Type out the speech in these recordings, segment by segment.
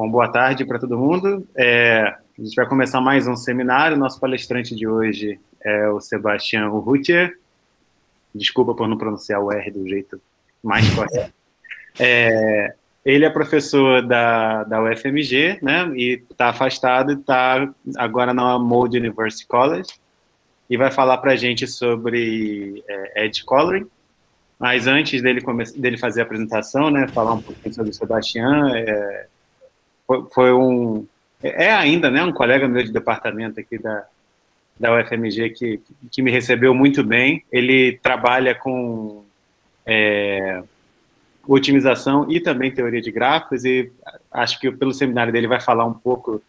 Bom, boa tarde para todo mundo. É, a gente vai começar mais um seminário. Nosso palestrante de hoje é o Sebastião Rutier. Desculpa por não pronunciar o R do jeito mais correto. É, ele é professor da, da UFMG, né? E está afastado e está agora na Mode University College. E vai falar para a gente sobre é, Edge Coloring. Mas antes dele, dele fazer a apresentação, né? Falar um pouquinho sobre o Sebastião. É, foi, foi um. É ainda, né? Um colega meu de departamento aqui da, da UFMG que, que me recebeu muito bem. Ele trabalha com é, otimização e também teoria de gráficos e acho que pelo seminário dele vai falar um pouco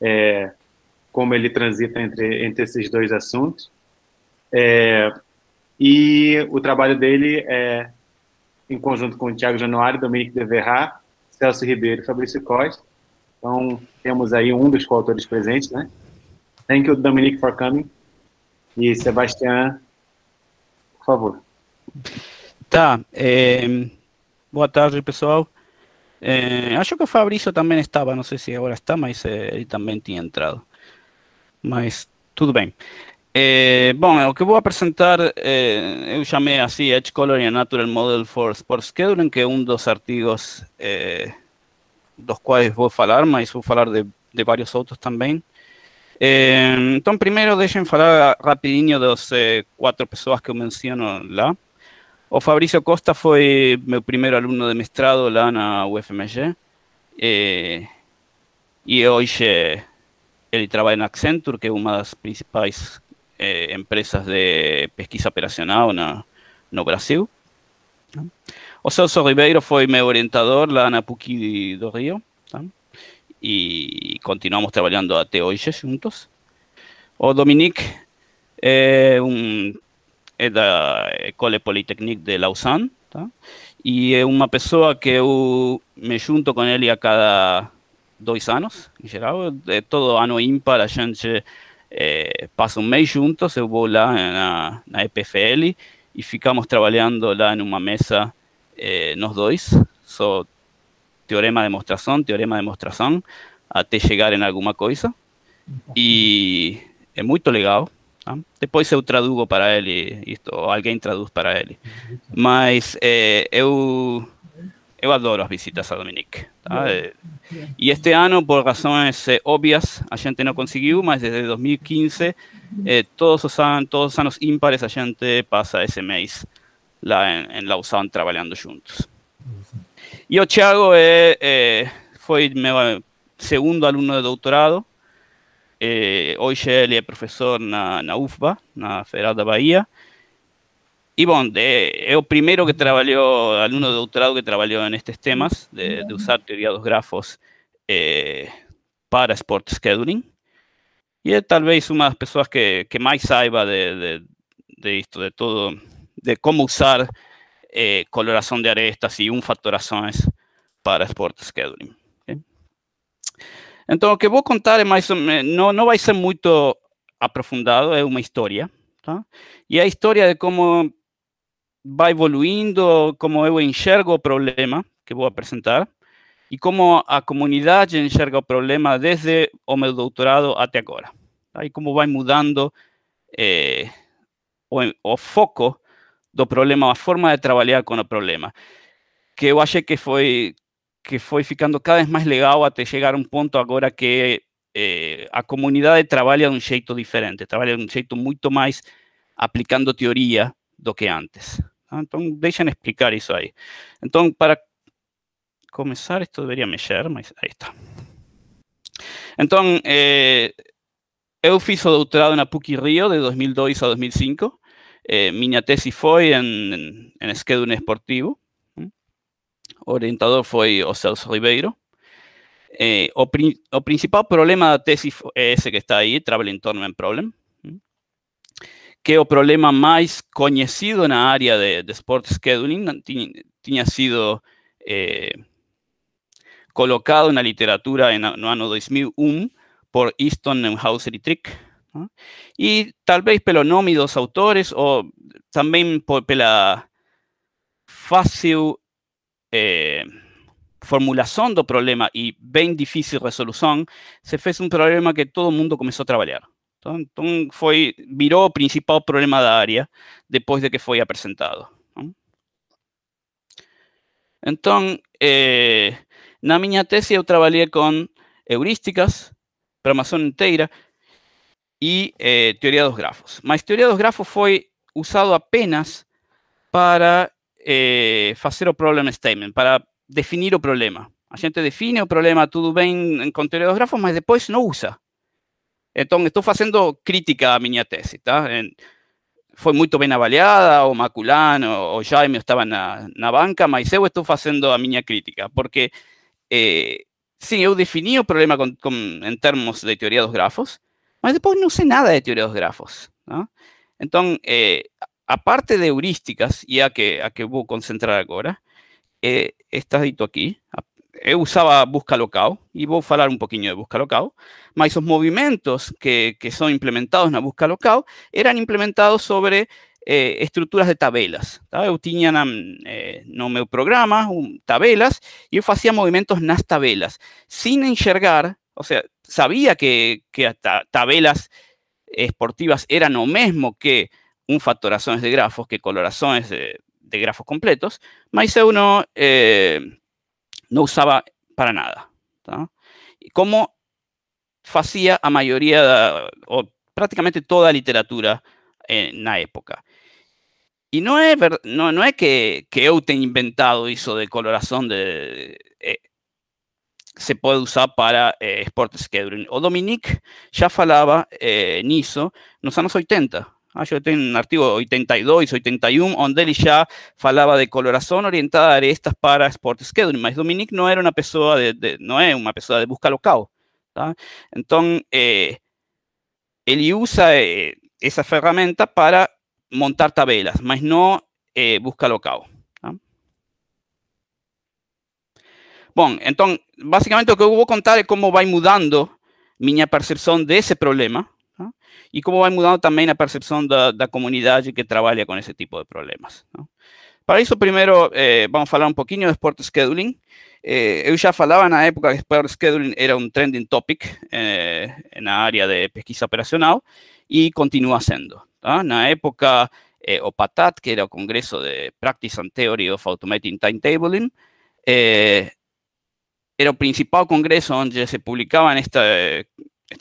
é, como ele transita entre, entre esses dois assuntos. É, e o trabalho dele é em conjunto com o Tiago Januário, Dominique Deverrat, Celso Ribeiro e Fabrício Costa, então, temos aí um dos coautores presentes, né? Thank you, Dominique, for coming. E Sebastião, por favor. Tá. É... Boa tarde, pessoal. É... acho que o Fabrício também estava, não sei se agora está, mas é, ele também tinha entrado. Mas tudo bem. É, bom, o que eu vou apresentar, é, eu chamei assim Edge Color and Natural Model for Sport Scheduling, que é um dos artigos dos quais vou falar, mas vou falar de, de vários outros também. É, eh, então, primeiro, deixem falar rapidinho das é, eh, quatro pessoas que eu menciono lá. O Fabrício Costa foi meu primeiro aluno de mestrado lá na UFMG. É, eh, e hoje ele trabalha na Accenture, que é uma das principais empresas de pesquisa operacional na, no Brasil. O Celso Ribeiro foi meu orientador lá na PUC do Rio, tá? e continuamos trabalhando até hoje juntos. O Dominique é, um, é da École Polytechnique de Lausanne, tá? e é uma pessoa que eu me junto com ele a cada dois anos, em geral, é todo ano ímpar a gente é, passa um mês juntos, eu vou lá na, na EPFL e ficamos trabalhando lá numa mesa eh, nos dois. só teorema de demonstração, teorema de demonstração até chegar em alguma coisa. E é muito legal. Tá? Depois eu traduzo para ele, isto, ou alguém traduz para ele. Mas eh, eu, eu adoro as visitas a Dominique. Tá? Eh, e este ano, por razões eh, óbvias, a gente não conseguiu, mas desde 2015, eh, todos, os anos, todos os anos ímpares, a gente passa esse mês la, en, trabajando trabajando juntos. Yo Thiago eh, eh, fue segundo alumno de doctorado. Eh, hoy hoje ele profesor professor na, na UFBA, na Federal de Bahía. Y bueno, es el primero que trabajó, alumno de doctorado que en estos temas, de, de usar de los grafos para sport scheduling. es tal vez una de las que, que más saiba de, esto, de de todo de como usar eh, coloración de arestas y un factoraciones para Sport Scheduling. Então, o que vou contar é mais não, não vai ser muito aprofundado, é uma história, tá? E a história de como vai evoluindo, como eu enxergo o problema que vou apresentar e como a comunidade enxerga o problema desde o meu doutorado até agora. Tá? E como vai mudando eh, o, o foco do problema, a forma de trabalhar com o problema, que eu achei que foi que foi ficando cada vez mais legal até chegar a um ponto agora que eh, a comunidade trabalha de um jeito diferente, trabalha de um jeito muito mais aplicando teoria do que antes. Então, deixem explicar isso aí. Então, para começar, isto deveria mexer, mas aí está. Então, eh, eu fiz o doutorado na PUC-Rio de 2002 a 2005, Eh, mi tesis fue foi en Schedule Esportivo. el orientador fue o Ribeiro. Eh, principal problema da tesis es ese que está aí, Traveling Tournament Problem, que é o problema conocido en la área de, de Sport Scheduling, tinha, sido eh, colocado en la literatura en el ano 2001 por Easton, Hauser y Trick, ¿no? Y tal vez pelo nome dos autores o también por, pela fácil eh, formulação do problema e bem difícil resolução, se fez um problema que todo mundo começou a trabalhar. Então, foi, virou o principal problema da área depois de que foi apresentado. Então, eh, na minha tese eu trabalhei com heurísticas, programação inteira, y eh, teoría dos grafos. Mas de los grafos fue usado apenas para hacer eh, el o problem statement, para definir el problema. La gente define el problema bien con teoría de los grafos, mas después no usa. Entonces, estoy haciendo crítica a mi tesis. Fue muy bien bem avaliada, o Maculán o Jaime estaban en la banca, mas yo estoy haciendo a crítica, porque, eh, sí, yo definí el problema en términos de teoría de los grafos, después no sé sé nada de de los grafos. entonces Entonces, eh, de heurísticas, y a que, a que concentrar ahora eh, está dito aquí Eu eh, usava busca local, voy a hablar un poquito de busca local, mas esos movimientos que, que são implementados la busca local eran implementados sobre estructuras de tabelas. Yo tenía tinha no programa um, tabelas yo hacía movimientos en las tabelas, sin enxergar o sea, sabía que, hasta tabelas esportivas eran lo mismo que un factorazones de grafos, que colorazones de, grafos completos, mas uno no, no usaba para nada. como hacía a mayoría, o prácticamente toda literatura en la época. Y no es no no que, que inventado hizo de colorazón de eh, se puede usar para eh, Sport Scheduling. O Dominique ya falaba eh, en los años 80. Yo tengo un artículo 82, 81, donde él ya hablaba de coloración orientada a arestas para Sport Scheduling, mas Dominique no era una persona de, no es una persona de busca local. entonces eh, él usa eh, esa herramienta para montar tabelas, mas no busca local. Bom, entonces, básicamente lo que voy a contar es cómo va mudando percepción de ese problema y cómo va vai mudando también percepción percepción la comunidad comunidad que trabaja con ese tipo de problemas. Para eso primero eh, vamos vamos hablar un poquito de Sport Scheduling. Eh, ya hablaba en la época que Sport Scheduling era un trending topic eh, en la área de pesquisa operacional y continúa siendo. Tá? Na época, eh, o que era el Congreso de Practice and Theory of Automating Timetabling, era el principal congreso donde se publicaban estos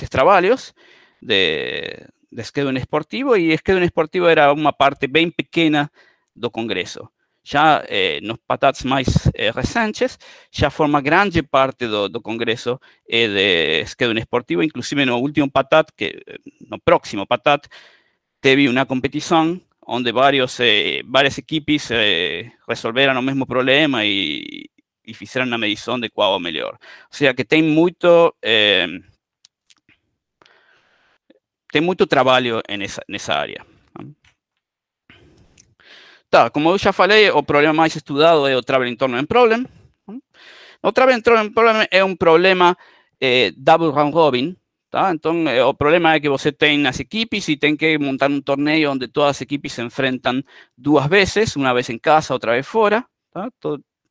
trabajos de, de Esportivo y Schedule Esportivo era una parte bien pequeña del congreso. Ya en eh, los patates más eh, recientes ya forma grande parte del congreso eh, de Schedule Esportivo, inclusive el último patat, que, el próximo patat, teve una competición donde varios equipos equipes resolveram o mismo problema y y hicieron una medición de o mejor, o sea que tiene que tiene mucho eh, trabajo en esa en esa área. como ya fale, el o problema más estudiado es el Traveling Tournament Problem. O Traveling Tournament Problem es un problema eh, double round robin, Tá? Entonces, eh, problema es que vos tiene unas equipos y tiene que montar un torneo donde todas las equipes se enfrentan dos veces, una vez en casa, otra vez fuera,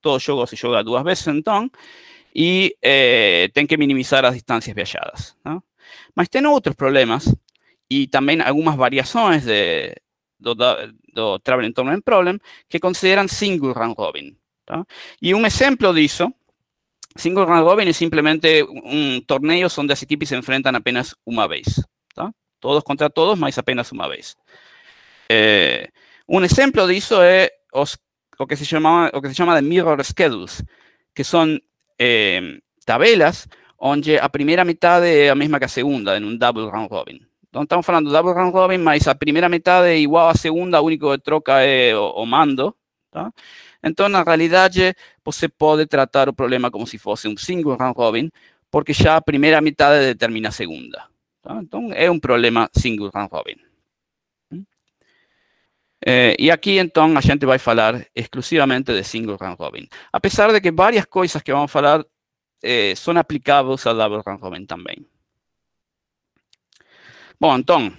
todo jogo se juega dos veces, entonces, y eh, que minimizar las distancias viajadas. ¿no? Mas otros problemas y también algunas variaciones de, do, en Tournament Problem que consideran single round robin. Y un ejemplo de eso, Single Round Robin es simplemente un torneo donde las equipos se enfrentan apenas una vez. Todos contra todos, más apenas una vez. Eh, un ejemplo de eso es o que se llama, o que se llama de mirror schedules, que son eh, tabelas donde a primera mitad es la misma que la segunda, en un double round robin. Entonces estamos hablando de double round robin, pero a primera mitad es igual a segunda, único que troca es o, mando. entonces en realidad pues se puede tratar el problema como si fuese un single round robin, porque ya a primera mitad determina segunda. entonces es un problema single round robin. Eh, y aquí, entonces, la a gente a hablar exclusivamente de single round robin. a pesar de que varias cosas que vamos a hablar eh, son aplicables al double round robin también. Bueno, entonces,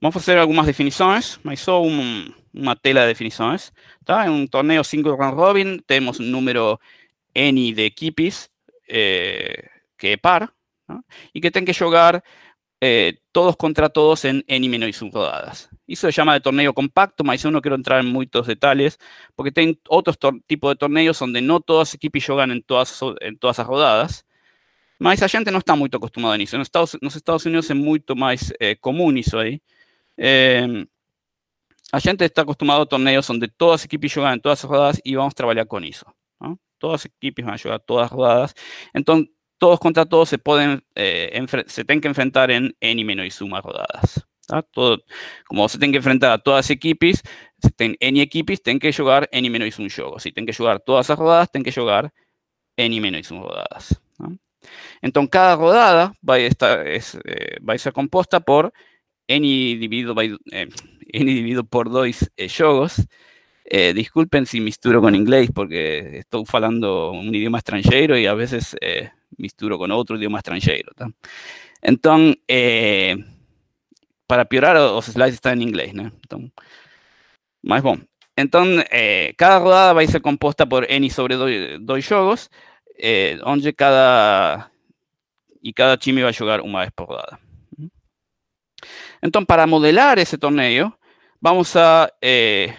vamos a hacer algunas definiciones, Me hizo una tela de definiciones. En un torneo single round robin tenemos un número N de equipos eh, que para par que tienen que jugar todos contra todos en N-1 rodadas. Eso se llama de torneo compacto, más yo no quiero entrar en muchos detalles, porque hay otros tipos de torneos donde no todas las equipos juegan en todas, en todas las rodadas, más la gente no está muy acostumbrado a eso. En Estados, Estados Unidos es mucho más eh, común eso ahí. Eh, gente está acostumbrado a torneos donde todas las equipos juegan en todas las rodadas y vamos a trabajar con eso. ¿no? Todos equipes equipos van a jugar todas las rodadas. Entonces, todos contra todos se, pueden, eh, se tienen que enfrentar en N y menos y rodadas. Todo, como se tiene que enfrentar a todas las equipes, si tienen N equipes, tienen que jugar N menos un Si Si tienen que jugar todas las rodadas, tienen que jugar N menos rodadas. Entonces, cada rodada va estar, eh, va a ser compuesta por N dividido, eh, dividido por 2 eh, juegos. disculpen si misturo con inglés porque estoy hablando un idioma extranjero y a veces misturo con otro idioma extranjero. Entonces, para piorar, los slides están en inglés. né? Então, mas cada rodada va a ser compuesta por N sobre dos juegos, jogos, eh, cada e cada a jugar una vez por rodada. Entonces, para modelar ese torneo, vamos a eh,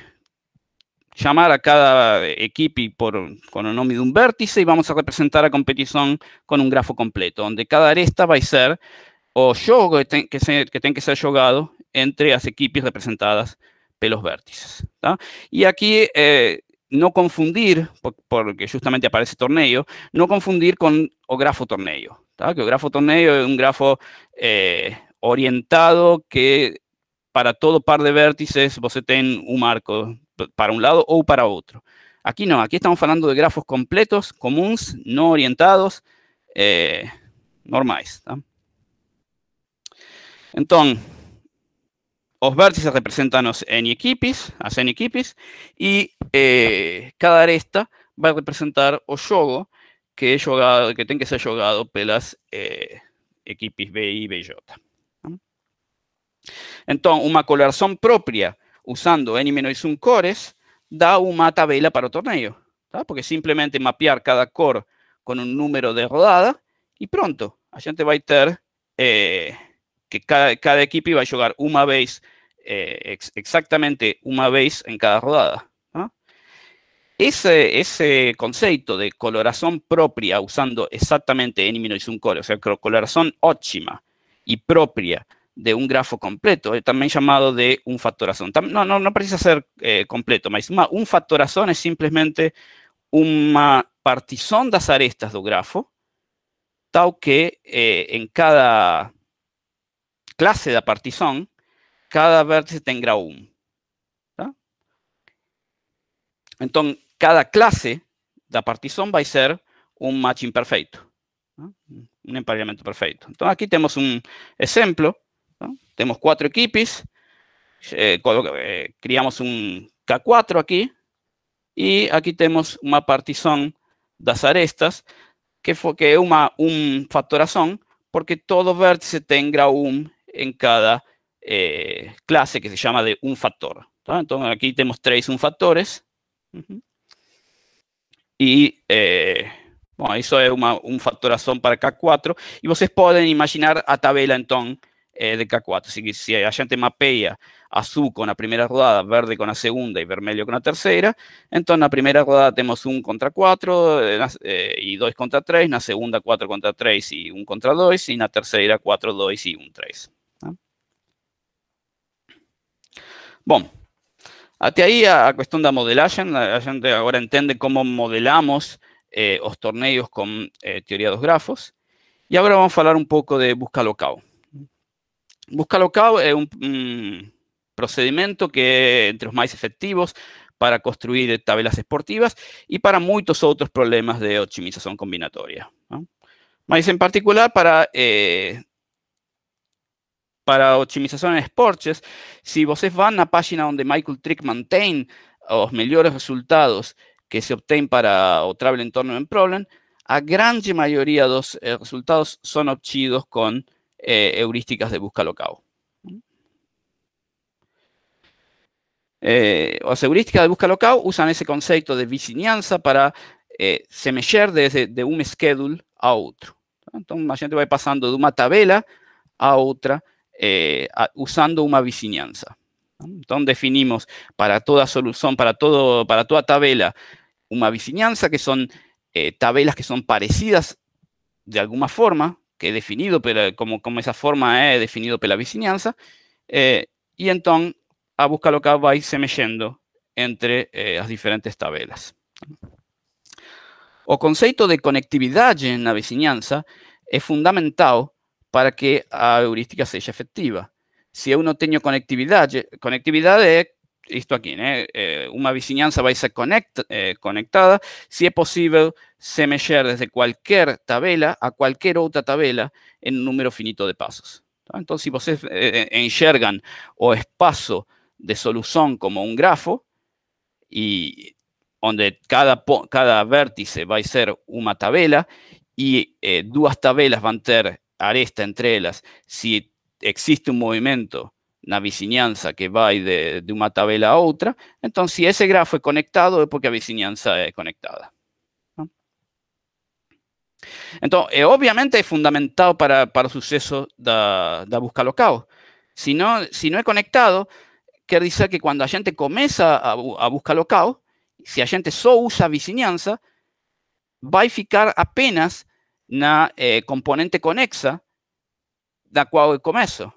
llamar a cada equipo por, el nombre de un vértice y vamos a representar a competición con un grafo completo, donde cada aresta va a ser o shogo que tiene que ser, que que ser entre las equipes representadas pelos vértices. Y aquí eh, no confundir, porque justamente aparece torneo, no confundir con o grafo torneo, que grafo torneo es un grafo eh, orientado que para todo par de vértices vos ten un marco para un lado o para otro. Aquí no, aquí estamos hablando de grafos completos, comunes, no orientados, eh, normales. Entonces, los vértices representan los n equipos, las n-equipis, y eh, cada aresta va a representar o juego que tiene que tiene que ser jugado pelas eh, equipis B y BJ. Entonces, una coloración propia usando n-1 cores da una tabla para el torneo, porque simplemente mapear cada core con un número de rodada y pronto, a va a ter eh, que cada, equipo iba a jugar una vez, eh, exactamente una vez en cada rodada. Ese, ese concepto de coloración propia, usando exactamente en menos un color, o sea, coloración óptima y propia, de un grafo completo, eh, también llamado de un factorazón. No, no, no precisa ser eh, completo, más un factorazón es simplemente una partición las arestas del grafo, tal que en cada clase de partición cada vértice tendrá un entonces cada clase cada la partición va a ser un matching perfecto un un perfecto entonces aquí tenemos un un tenemos cuatro temos eh, eh, criamos un K4 aquí y aquí tenemos una partizón das arestas, que, fue que es una un porque todo vértice tendrá un 1 en cada eh, clase que se llama de un factor. ¿tá? Entonces aquí tenemos tres un factores. Y eh, bueno, eso es una, un factorazón para K4. Y ustedes pueden imaginar a tabela entonces eh, de K4. Si, si a gente mapea azul con la primera rodada, verde con la segunda y vermelho con la tercera, entonces en la primera rodada tenemos 1 contra 4 eh, eh, y 2 contra 3, en la segunda 4 contra 3 y 1 contra 2, y en la tercera 4, 2 y 1, 3. Bom, até ahí a, cuestión de da modelagem, La gente ahora entiende cómo modelamos eh, los torneos con eh, teoría de los grafos. Y ahora vamos a hablar un poco de busca local. Busca local es un procedimiento que es entre los más efectivos para construir tablas esportivas y para muchos otros problemas de optimización combinatoria. Más en particular, para eh, para optimización en Sports, si ustedes van a la página donde Michael Trick mantiene los mejores resultados que se obtienen para o el Entorno Problem, a mayoría de los eh, resultados son obtidos con eh, heurísticas de busca local. las eh, heurísticas de busca local usan ese concepto de vicinanza para eh, desde de un schedule a otro. Entonces, la gente va pasando de una tabela a otra eh, usando una vicinanza. Entonces definimos para toda solución, para, todo, para toda tabela, una vicinanza, que son eh, tabelas que son parecidas de alguna forma, que he definido pero eh, como, como esa forma es definido por la vicinanza, eh, y entonces a buscar lo que va a semejando entre las diferentes tabelas. O concepto de conectividad en la vicinanza es fundamental para que la heurística sea efectiva. Si uno tiene conectividad, conectividad, es esto aquí, eh, una eh, va a ser conectada, si es posible, se mexer desde cualquier tabla a cualquier otra tabla en un número finito de pasos. Entonces, si ustedes engergan eh, eh, o espacio de solución como un grafo, y donde cada, cada vértice a ser una tabla y dos tablas van a tener aresta entre ellas. Si existe un movimiento una vicinanza que va de, de, una tabela a otra entonces si ese grafo es conectado, es porque la vicinanza es conectada. entonces eh, obviamente es fundamental para, para suceso de buscar da busca local. si no si no conectado, quiere decir que cuando la gente comienza a, buscar los si si la gente sólo usa vicinanza va a ficar apenas una eh, componente conexa da qual eu comienzo.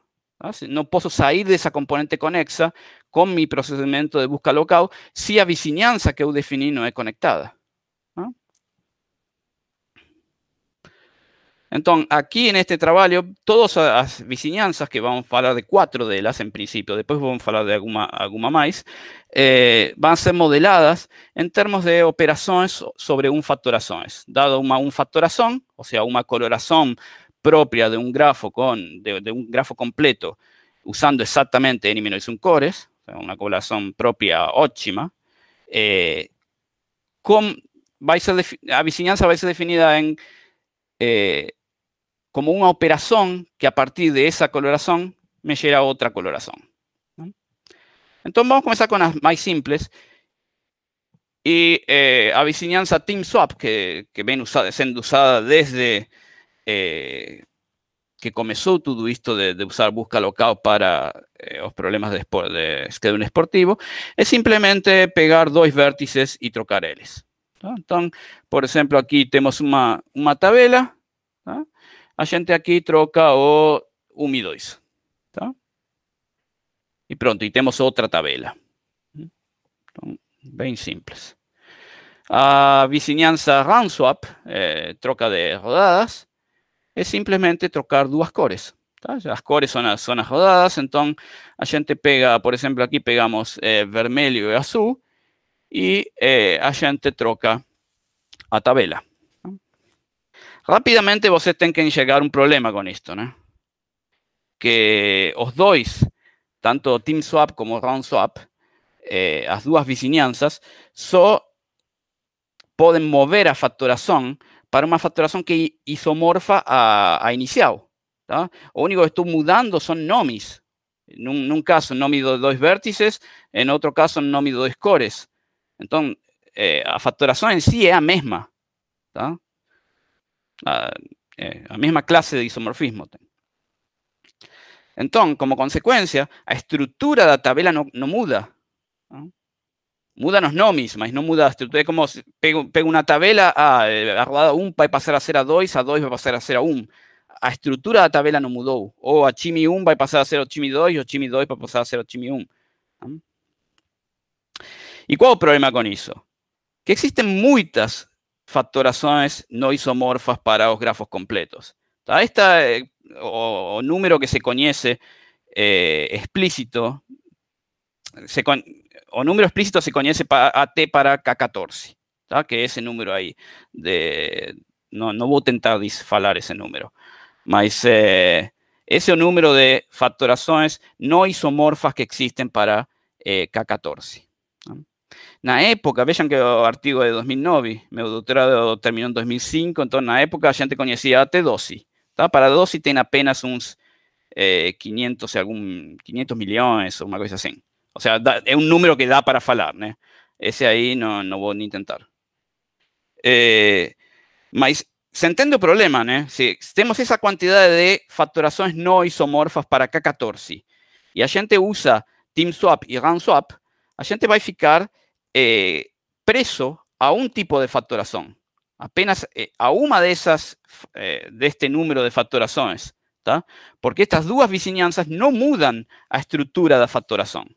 No puedo salir de esa componente conexa con mi procedimiento de busca local si a vicinanza que eu defini no es conectada. Entonces, aquí en este trabajo, todas las vicinanzas que vamos a hablar de cuatro de ellas en principio, después vamos a hablar de alguna más, eh, van eh, ser modeladas en términos de operaciones sobre un factorazón. Dado un factorazón, o sea una coloración propia de un grafo, con, un grafo completo, usando exactamente n 1 cores, una coloración propia óptima, eh, va va ser, a vicinanza a ser definida en... Eh, como una operación que a partir de esa coloración me llega otra coloración. Entonces vamos a comenzar con las más simples. Y eh, a vicinanza TeamSwap, que, que ven usada, siendo usada desde eh, que comenzó todo esto de, usar busca local para eh, los problemas de, de un esportivo, es simplemente pegar dos vértices y trocar Entonces, por ejemplo, aquí tenemos una, una tabela a gente aquí troca o 1 pronto, y tenemos otra tabela. bien simples. A vicinanza run swap, eh, troca de rodadas, es simplemente trocar dos cores. las cores son las zonas rodadas, entonces a gente pega, por ejemplo aquí pegamos eh, vermelho y azul, y eh, a gente troca a tabela. Rápidamente, vos tienen que a un problema con esto, ¿no? Que os dos, tanto Team Swap como RoundSwap, eh, las duas vicinanzas pueden pueden mover a facturación para una facturación que isomorfa a iniciado. inicial. único que estoy mudando son nomes. En un caso, nómido de dos vértices, en otro caso, nómido de dos cores. Entonces, eh, la a en sí es la misma. mesma la, la eh, misma clase de isomorfismo. Entonces, como consecuencia, a estructura de la no, no muda. ¿no? Muda los nomis, no muda la estructura. Es como si pego, pego tabla, tabela, a rodada 1 para pasar a ser a 2, a 2 va a pasar a ser a 1. La estructura de la tabla no mudó. O a chimi 1 va a pasar a ser chimi chimi 2, o o chimi 2 va a pasar a ser chimi chimi 1. ¿Y cuál es el problema con eso? Que existen muchas factoraciones no isomorfas para los grafos completos. Este o, número que se conoce eh, explícito, se o número explícito se conoce para AT para K14, ¿tá? que ese número ahí, de, no, no a intentar disfalar ese número, mas eh, ese número de factoraciones no isomorfas que existen para K14 la época, vean que el artículo de 2009, mi doctorado terminó en 2005, en la época la gente conhecia t 12. Tá? Para 12 tiene apenas unos eh, 500, millones 500 milhões, uma coisa assim. Ou seja, es un número que da para falar, Ese ahí no voy não intentar. nem eh, se entiende el problema, Si tenemos esa cantidad de facturaciones no isomorfas para K14 y a gente usa TeamSwap y RunSwap, a gente va a ficar eh, preso a un tipo de factorazón, apenas eh, a una de esas, eh, de este número de factorazones, ¿tá? porque estas dos vizinhanças no mudan a estructura de factorazón.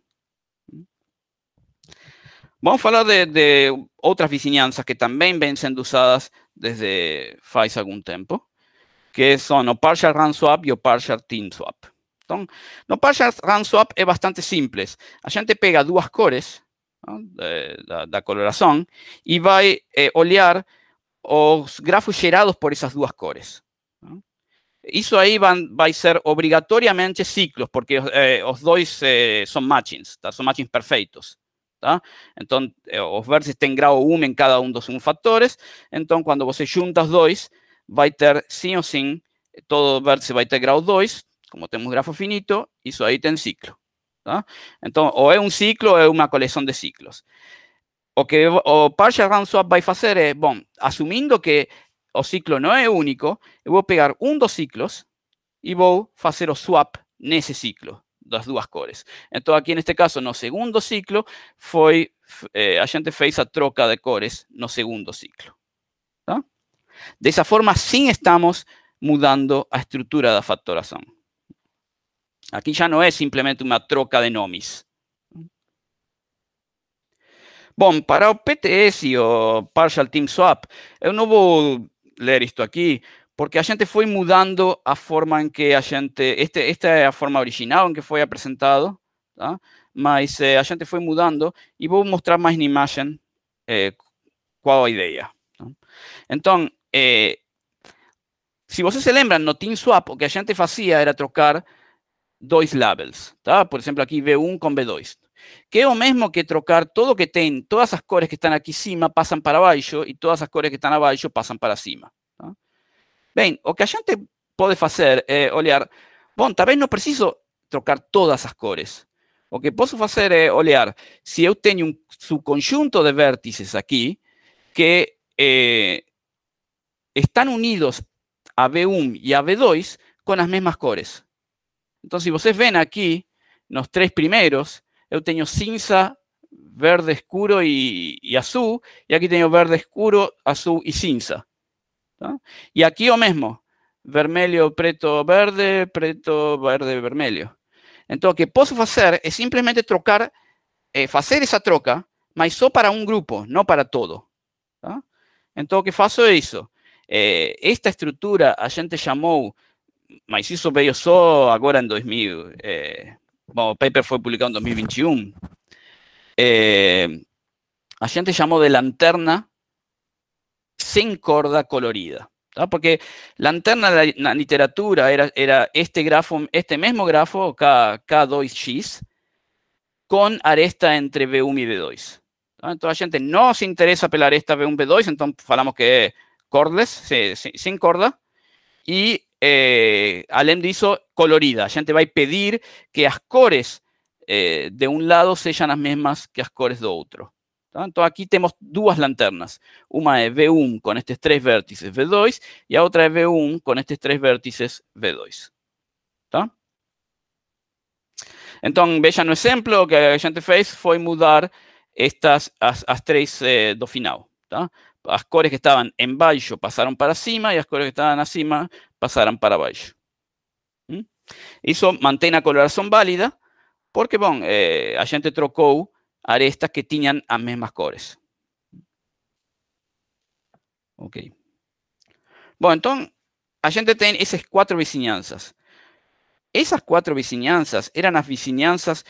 Vamos a hablar de, de otras vizinhanças que también ven siendo usadas desde faz algún tiempo, que son o partial run swap y o partial team swap. Entonces, no partial run swap es bastante simple. A gente pega dos cores de da, y y va a eh, os grafos gerados por esas dos cores. Eso ahí va a ser obligatoriamente ciclos, porque los eh, dos dois eh, matchings, son matchings perfectos. Entonces, eh, los vértices tienen grado 1 en cada uno dos factores. factores entonces cuando vos juntas dos, va a ter sí, o sí, todo vértice a tener grado 2, como temos grafo finito, eso ahí tiene ciclo. Tá? Então, ou é um ciclo ou é uma coleção de ciclos. O que o Partial Swap vai fazer é, bom, assumindo que o ciclo não é único, eu vou pegar um dos ciclos e vou fazer o swap nesse ciclo das duas cores. Então, aqui neste caso, no segundo ciclo, foi eh, a gente fez a troca de cores no segundo ciclo. Tá? Dessa forma, sim estamos mudando a estrutura da fatoração Aqui já não é simplesmente uma troca de nomes. Bom, para o PTS, o Partial Team Swap, eu eh, não vou ler isto aqui, porque a gente foi mudando a forma em que a gente... Este, esta é a forma original em que foi apresentado, tá? mas eh, a gente foi mudando e vou mostrar mais na imagem eh, qual a ideia. Tá? Então, eh, se vocês se lembram, no Team Swap o que a gente fazia era trocar dois labels, tá? Por ejemplo, aquí b 1 con b 2 Que es lo mismo que trocar todo que tiene, todas las cores que están aquí encima pasan para abajo y todas las cores que están abajo pasan para cima. Bien, o que a gente hacer es eh, olear, bueno, tal vez no preciso trocar todas las cores. O que puedo hacer es olear, si yo tengo un subconjunto de vértices aquí que eh, están unidos a b 1 y a b 2 con las mismas cores. Então, se vocês veem aqui, nos três primeiros, eu tenho cinza, verde escuro e, e azul, e aqui tenho verde escuro, azul e cinza. Tá? E aqui o mesmo, vermelho, preto, verde, preto, verde, vermelho. Então, o que posso fazer é simplesmente trocar, é, eh, fazer essa troca, mas só para um grupo, não para todo. Tá? Então, o que faço é isso. É, esta estrutura a gente chamou mas isso veio só agora en 2000. É, paper fue publicado en 2021. la a gente llamó de lanterna sin corda colorida. Porque lanterna la literatura era, era este grafo, este mesmo grafo, K, 2 x con aresta entre V1 y V2. entonces la a gente no se interesa pela aresta V1 V2, entonces falamos que cordless, sin corda eh, Alem eso, colorida. te va a pedir que las cores eh, de un lado sean las mismas que las cores de otro. Entonces aquí tenemos dos lanternas. una es V1 con estos tres vértices V2 y a otra es V1 con estos tres vértices V2. Entonces, Então el un ejemplo que a gente fez fue mudar estas tres as eh, do final cores que estaban en Baixo pasaron para cima y cores que estaban a cima para Baixo. Eso Isso mantém a válida porque, bueno, eh, a gente trocou arestas que tenían las mismas cores. Ok. Bueno, entonces a gente tem esas quatro vizinhanças. Esas quatro vizinhanças eran las vizinhanças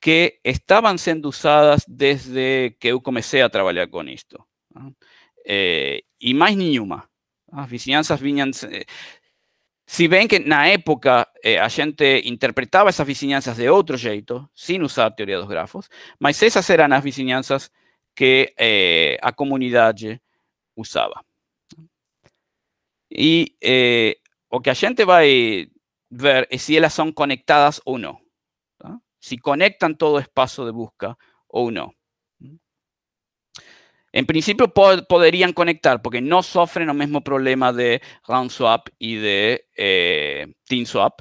que estaban siendo usadas desde que yo comencé a trabajar con esto. Eh, y más ninguna, las vicinanzas viñan eh, si ven que que la época eh, la a gente interpretaba esas vicinanzas de otro jeito, sin usar teoría de los grafos, mas esas eran las vicinanzas que eh, a usaba. Y lo eh, o que a gente va a ver es si son son conectadas o no, si conectan todo espacio de busca o no. En principio podrían conectar porque no sufren el mismo problema de round swap y de eh, team swap,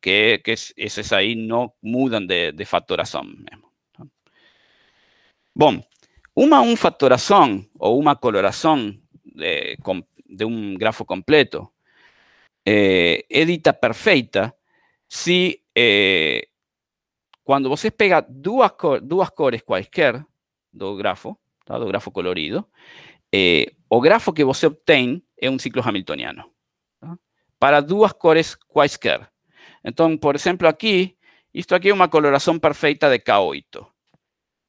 que, es, esos ahí no mudan de, de factoración. una un factoración o una coloración de, de un grafo completo edita eh, perfecta si eh, cuando vos pega dos cores, cualquiera cores quaisquer grafo, o grafo colorido, eh, o grafo que você obtém es un ciclo hamiltoniano, para dos cores quaisquer. Entonces, por ejemplo, aquí, esto aquí es una coloración perfecta de K8.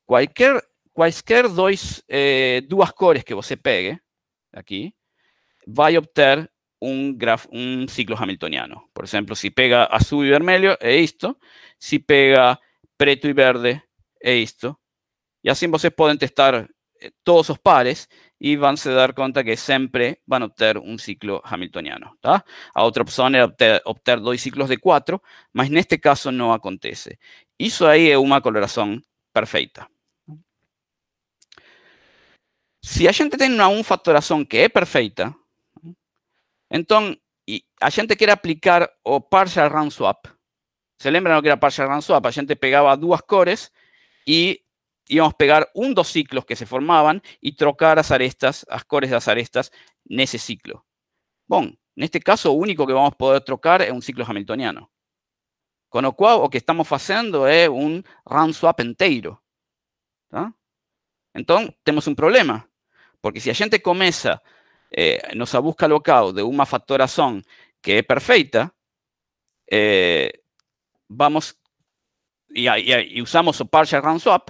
Cualquier cualquier dos eh, cores que você pegue, aquí, va obtener un, graf, un ciclo hamiltoniano. Por ejemplo, si pega azul y vermelho, es esto. Si pega preto y verde, es esto. Y así ustedes pueden testar eh, todos los pares y van a dar cuenta que siempre van a obtener un ciclo hamiltoniano. A otra opción era obtener, dos ciclos de cuatro, más en este caso no acontece. Eso ahí es una coloración perfecta si a gente tiene una una que perfecta entonces y a gente quiere aplicar o partial round swap. Se lembran lo que era partial round swap? A gente pegaba dos cores y íbamos a pegar un dos ciclos que se formaban y trocar las arestas, las cores de las arestas, en ese ciclo. Bueno, en este caso, lo único que vamos a poder trocar es un ciclo hamiltoniano. Con lo cual, lo que estamos haciendo es un round swap entero. Entonces, tenemos un problema. Porque si la gente comienza, eh, nos busca local de una son que es perfecta, eh, vamos y, usamos o partial round swap,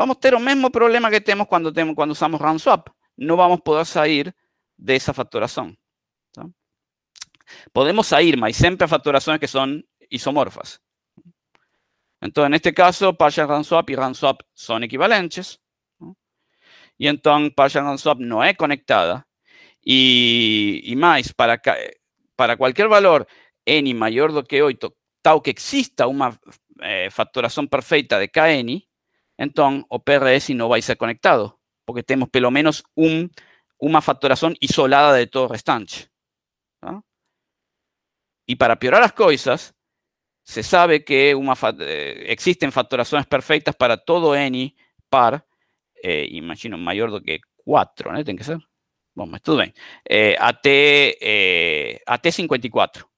Vamos a tener el mismo problema que tenemos cuando, tenemos cuando usamos RANSWAP. No vamos a poder salir de esa facturación. Podemos salir, más siempre a facturaciones que son isomorfas. Entonces, en este caso, partial y y swap son equivalentes. Y entonces, entonces, partial swap no es conectada. Y más, para, para cualquier valor n mayor que 8, tal que exista una eh, facturación perfecta de de Kn, entonces, o no va a ser conectado, porque tenemos pelo menos una una isolada de todo restante. Y para peorar las cosas, se sabe que eh, existen factorizaciones perfectas para todo n par, eh, imagino mayor do que 4, ¿no? Tiene que ser. Vamos, todo bien. Eh, AT, eh, AT54.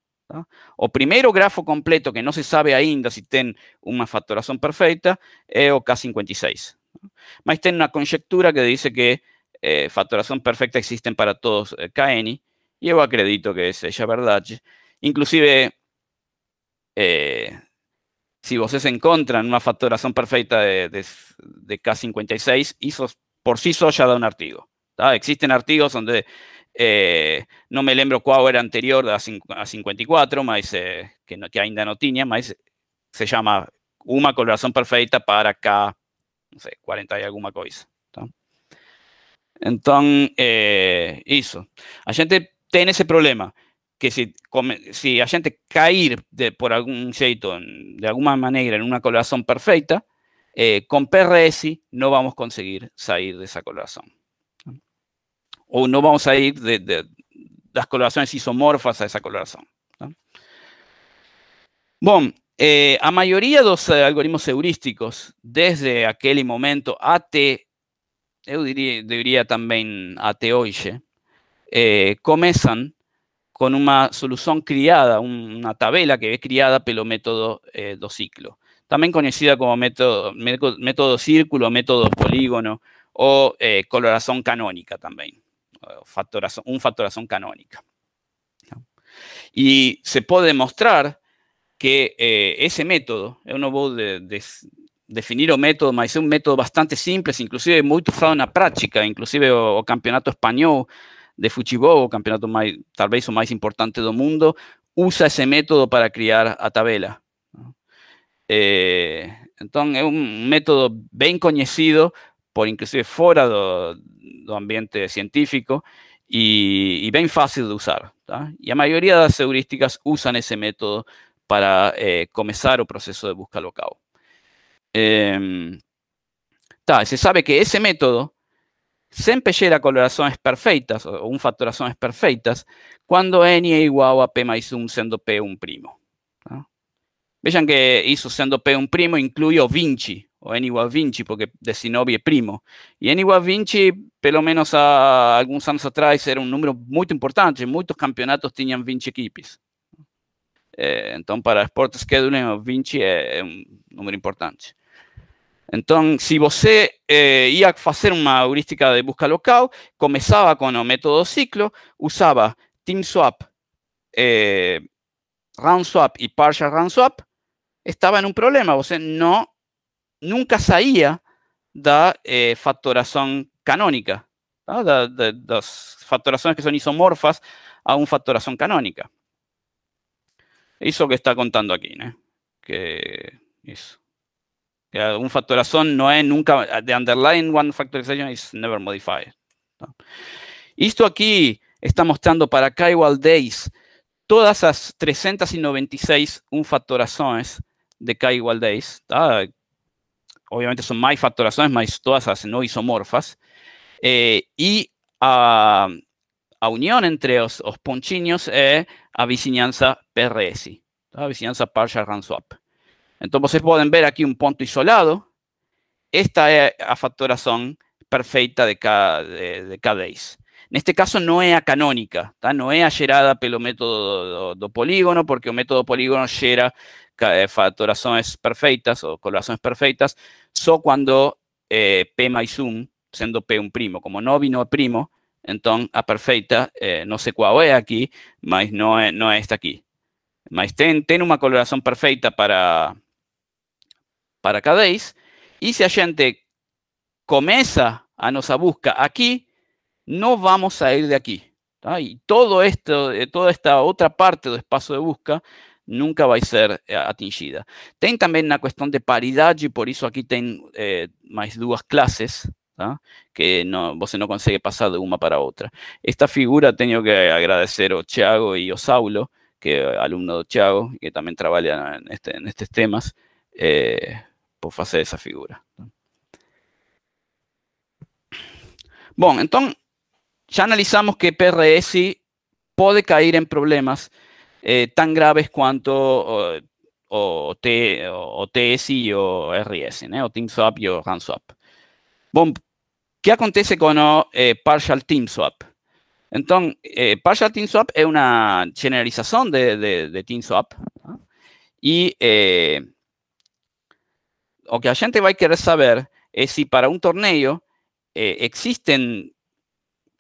O primero grafo completo, que no se sabe ainda si ten una facturación Perfecta, es eh, o K56. Mas tem una conjectura que Dice que eh, perfecta Existen para todos eh, KN, Y yo acredito que es ella verdad Inclusive, eh, se vocês una uma perfecta de, K56, por sí só ya un un artigo. Tá? Existem artigos donde eh, no me lembro cuál era anterior a, a 54, más que, no, que, ainda se llama una coloración perfecta para cada 40 y alguna cosa. Entonces, eso. Eh, Hay gente tiene ese problema, que si si gente caer de, por algún jeito, de alguna manera en una coloración perfecta, eh, con con PRS no vamos a conseguir salir de esa coloración o no vamos a ir de, las coloraciones isomorfas a esa coloración. Bueno, eh, a mayoría de los eh, algoritmos heurísticos, desde aquel momento AT, yo diría, también até hoy, eh, comienzan con una solución criada, una tabla que es criada pelo método eh, do ciclo, también conocida como método, método círculo, método polígono o eh, coloración canónica también factoración un factorazón canónica. Y se puede demostrar que eh, ese método, yo eh, voy de, definir o método, más un método bastante simple inclusive muy usado en la práctica inclusive o, campeonato español de fútbol o campeonato tal vez o más importante del mundo, usa ese método para criar a tabela. Eh, entonces es un método bien conocido por inclusive fuera del ambiente científico y bien fácil de usar. Y la mayoría de las heurísticas usan ese método para eh, comenzar el o proceso de búsqueda local. Eh, se sabe que ese método siempre llega a perfectas perfectas o un perfectas perfectas cuando n es igual a p más un siendo p un primo. Vean que hizo siendo p un primo incluye Vinci, o Anywa Vinci, porque De Sinobi es primo. Y igual Vinci, menos a algunos años atrás, era un número muy importante, Muchos campeonatos tenían 20 equipos. Eh, entonces, para Sport Scheduling, vinci es un número importante. Entonces, si usted eh, iba a hacer una heurística de busca local, comenzaba con el método ciclo, usaba team swap, eh, round swap y partial round swap, estaba en un problema, Usted no nunca saía de eh, factoración canónica, de las factoraciones que son isomorfas a una factoración canónica. Eso que está contando aquí, ¿no? Que Que un factoración no es nunca, de underline one factorization is never modified. Esto aquí está mostrando para igual Days todas las 396 un factoraciones de igual Days, obviamente son más factoraciones, más todas las no isomorfas, eh, y a, unión entre los, los es a vicinanza PRS, a vicinanza partial swap. Entonces pueden ver aquí un punto isolado, esta es la factoración perfecta de cada, de, En este caso no es canónica, no es la a pelo método polígono, porque el método polígono genera eh, facturaciones perfectas o coloraciones perfectas, so cuando eh, P más 1, siendo P un primo, como no vino primo, entonces a ah, perfecta, eh, no sé cuál es aquí, más no es, no está aquí. Mas tiene una coloración perfecta para, para cada vez. Y si a gente comienza a ah, nosa busca aquí, no vamos a ir de aquí. Y todo esto, eh, toda esta otra parte del espacio de busca nunca va a ser eh, atingida. Ten también una cuestión de paridad, y por eso aquí tienen eh, más dos clases, ¿ah? que no se no pasar pasar de una para otra. Esta figura tengo que agradecer a Thiago y a Saulo, que eh, alumno de de Thiago, que también trabajan en este, estos temas, por hacer esa figura. Bueno, entonces ya analizamos que PRS puede caer en problemas eh, tan graves cuanto o, o, T, o, o RS, o TeamSwap y o RunSwap. ¿qué acontece con eh, Partial TeamSwap? Entonces, eh, Partial TeamSwap es una generalización de, de, de TeamSwap y eh, lo que la gente va a querer saber es si para un torneo eh, existen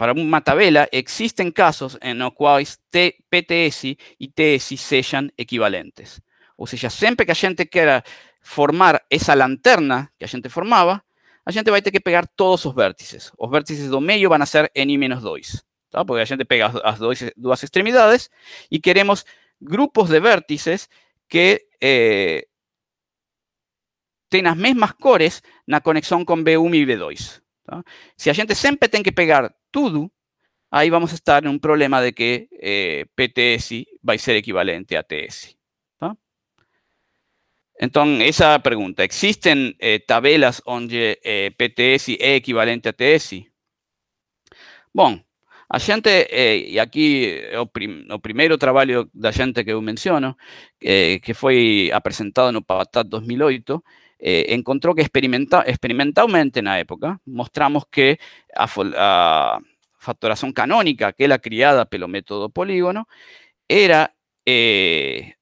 para un matabela existen casos en los cuales PTS y TSI sean equivalentes. O sea, siempre que hay gente quiera formar esa lanterna que a gente formaba, a gente va a tener que pegar todos los vértices. Los vértices de medio van a ser n menos 2, porque a gente pega las dos extremidades y queremos grupos de vértices que eh, las mismas cores cores la conexión con B1 y B2. Tá? Se a gente sempre tem que pegar tudo, aí vamos estar um problema de que eh, PTS vai ser equivalente a TS. Tá? Então, essa pergunta, existem eh, tabelas onde eh, PTS é equivalente a TS? Bom, a gente, e eh, aqui eh, o, prim, primeiro trabalho da gente que eu menciono, eh, que foi apresentado no PAVATAT 2008, Eh, encontró que experimenta, experimentalmente la época mostramos que a, a canónica que la criada pelo método polígono, era eh,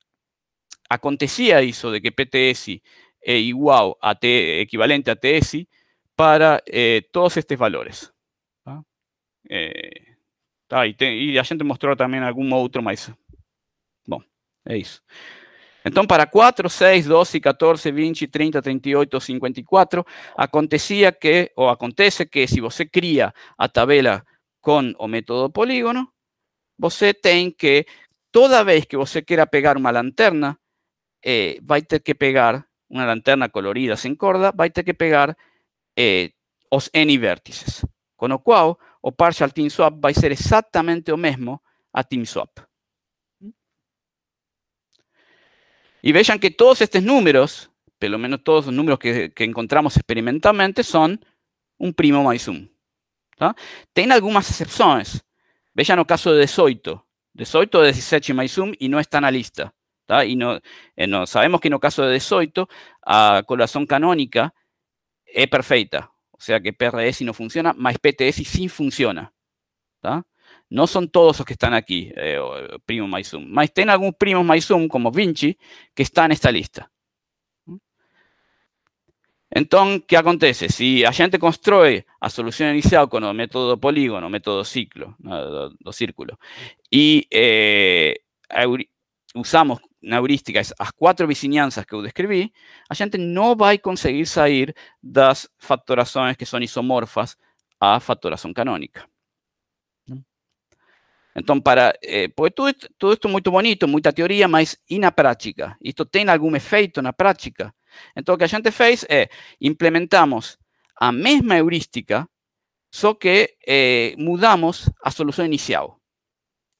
acontecía eso de que PTSI es igual a T, equivalente a TSI para eh, todos estos valores. Y la gente mostró también algún otro, más bueno, es Então, para 4, 6, 12, 14, 20, 30, 38, 54, acontecia que, ou acontece que se você cria a tabela com o método polígono, você tem que, toda vez que você queira pegar uma lanterna, eh, vai ter que pegar, uma lanterna colorida sem corda, vai ter que pegar eh, os N vértices. Com o qual, o partial team swap vai ser exatamente o mesmo a team swap. Y vean que todos estos números, pelo menos todos los números que, encontramos experimentalmente, son un primo mais Tienen algunas excepciones. excepciones Vean el caso de 18. 18 es 17 más um y no está la lista. Eh, no, sabemos que en el caso de 18, a corazón canónica es perfecta. O sea que PRS no funciona, más PTS sí funciona no son todos los que están aquí, eh, eh primos MyZoom. Más ten algunos primos zoom como Vinci, que están en esta lista. Entonces, ¿qué acontece? Si a gente construye a solución inicial con el método polígono, método ciclo, no, círculo, y eh, usamos una heurística, las cuatro vicinanzas que describí describí, a gente no va a conseguir salir las facturaciones que son isomorfas a facturación canónica. Entonces, para, eh, es muy bonito, mucha teoría, pero es práctica ¿Esto tiene algún efecto en la práctica? Entonces lo que a gente fez implementamos la misma heurística, solo que eh, mudamos a solución inicial.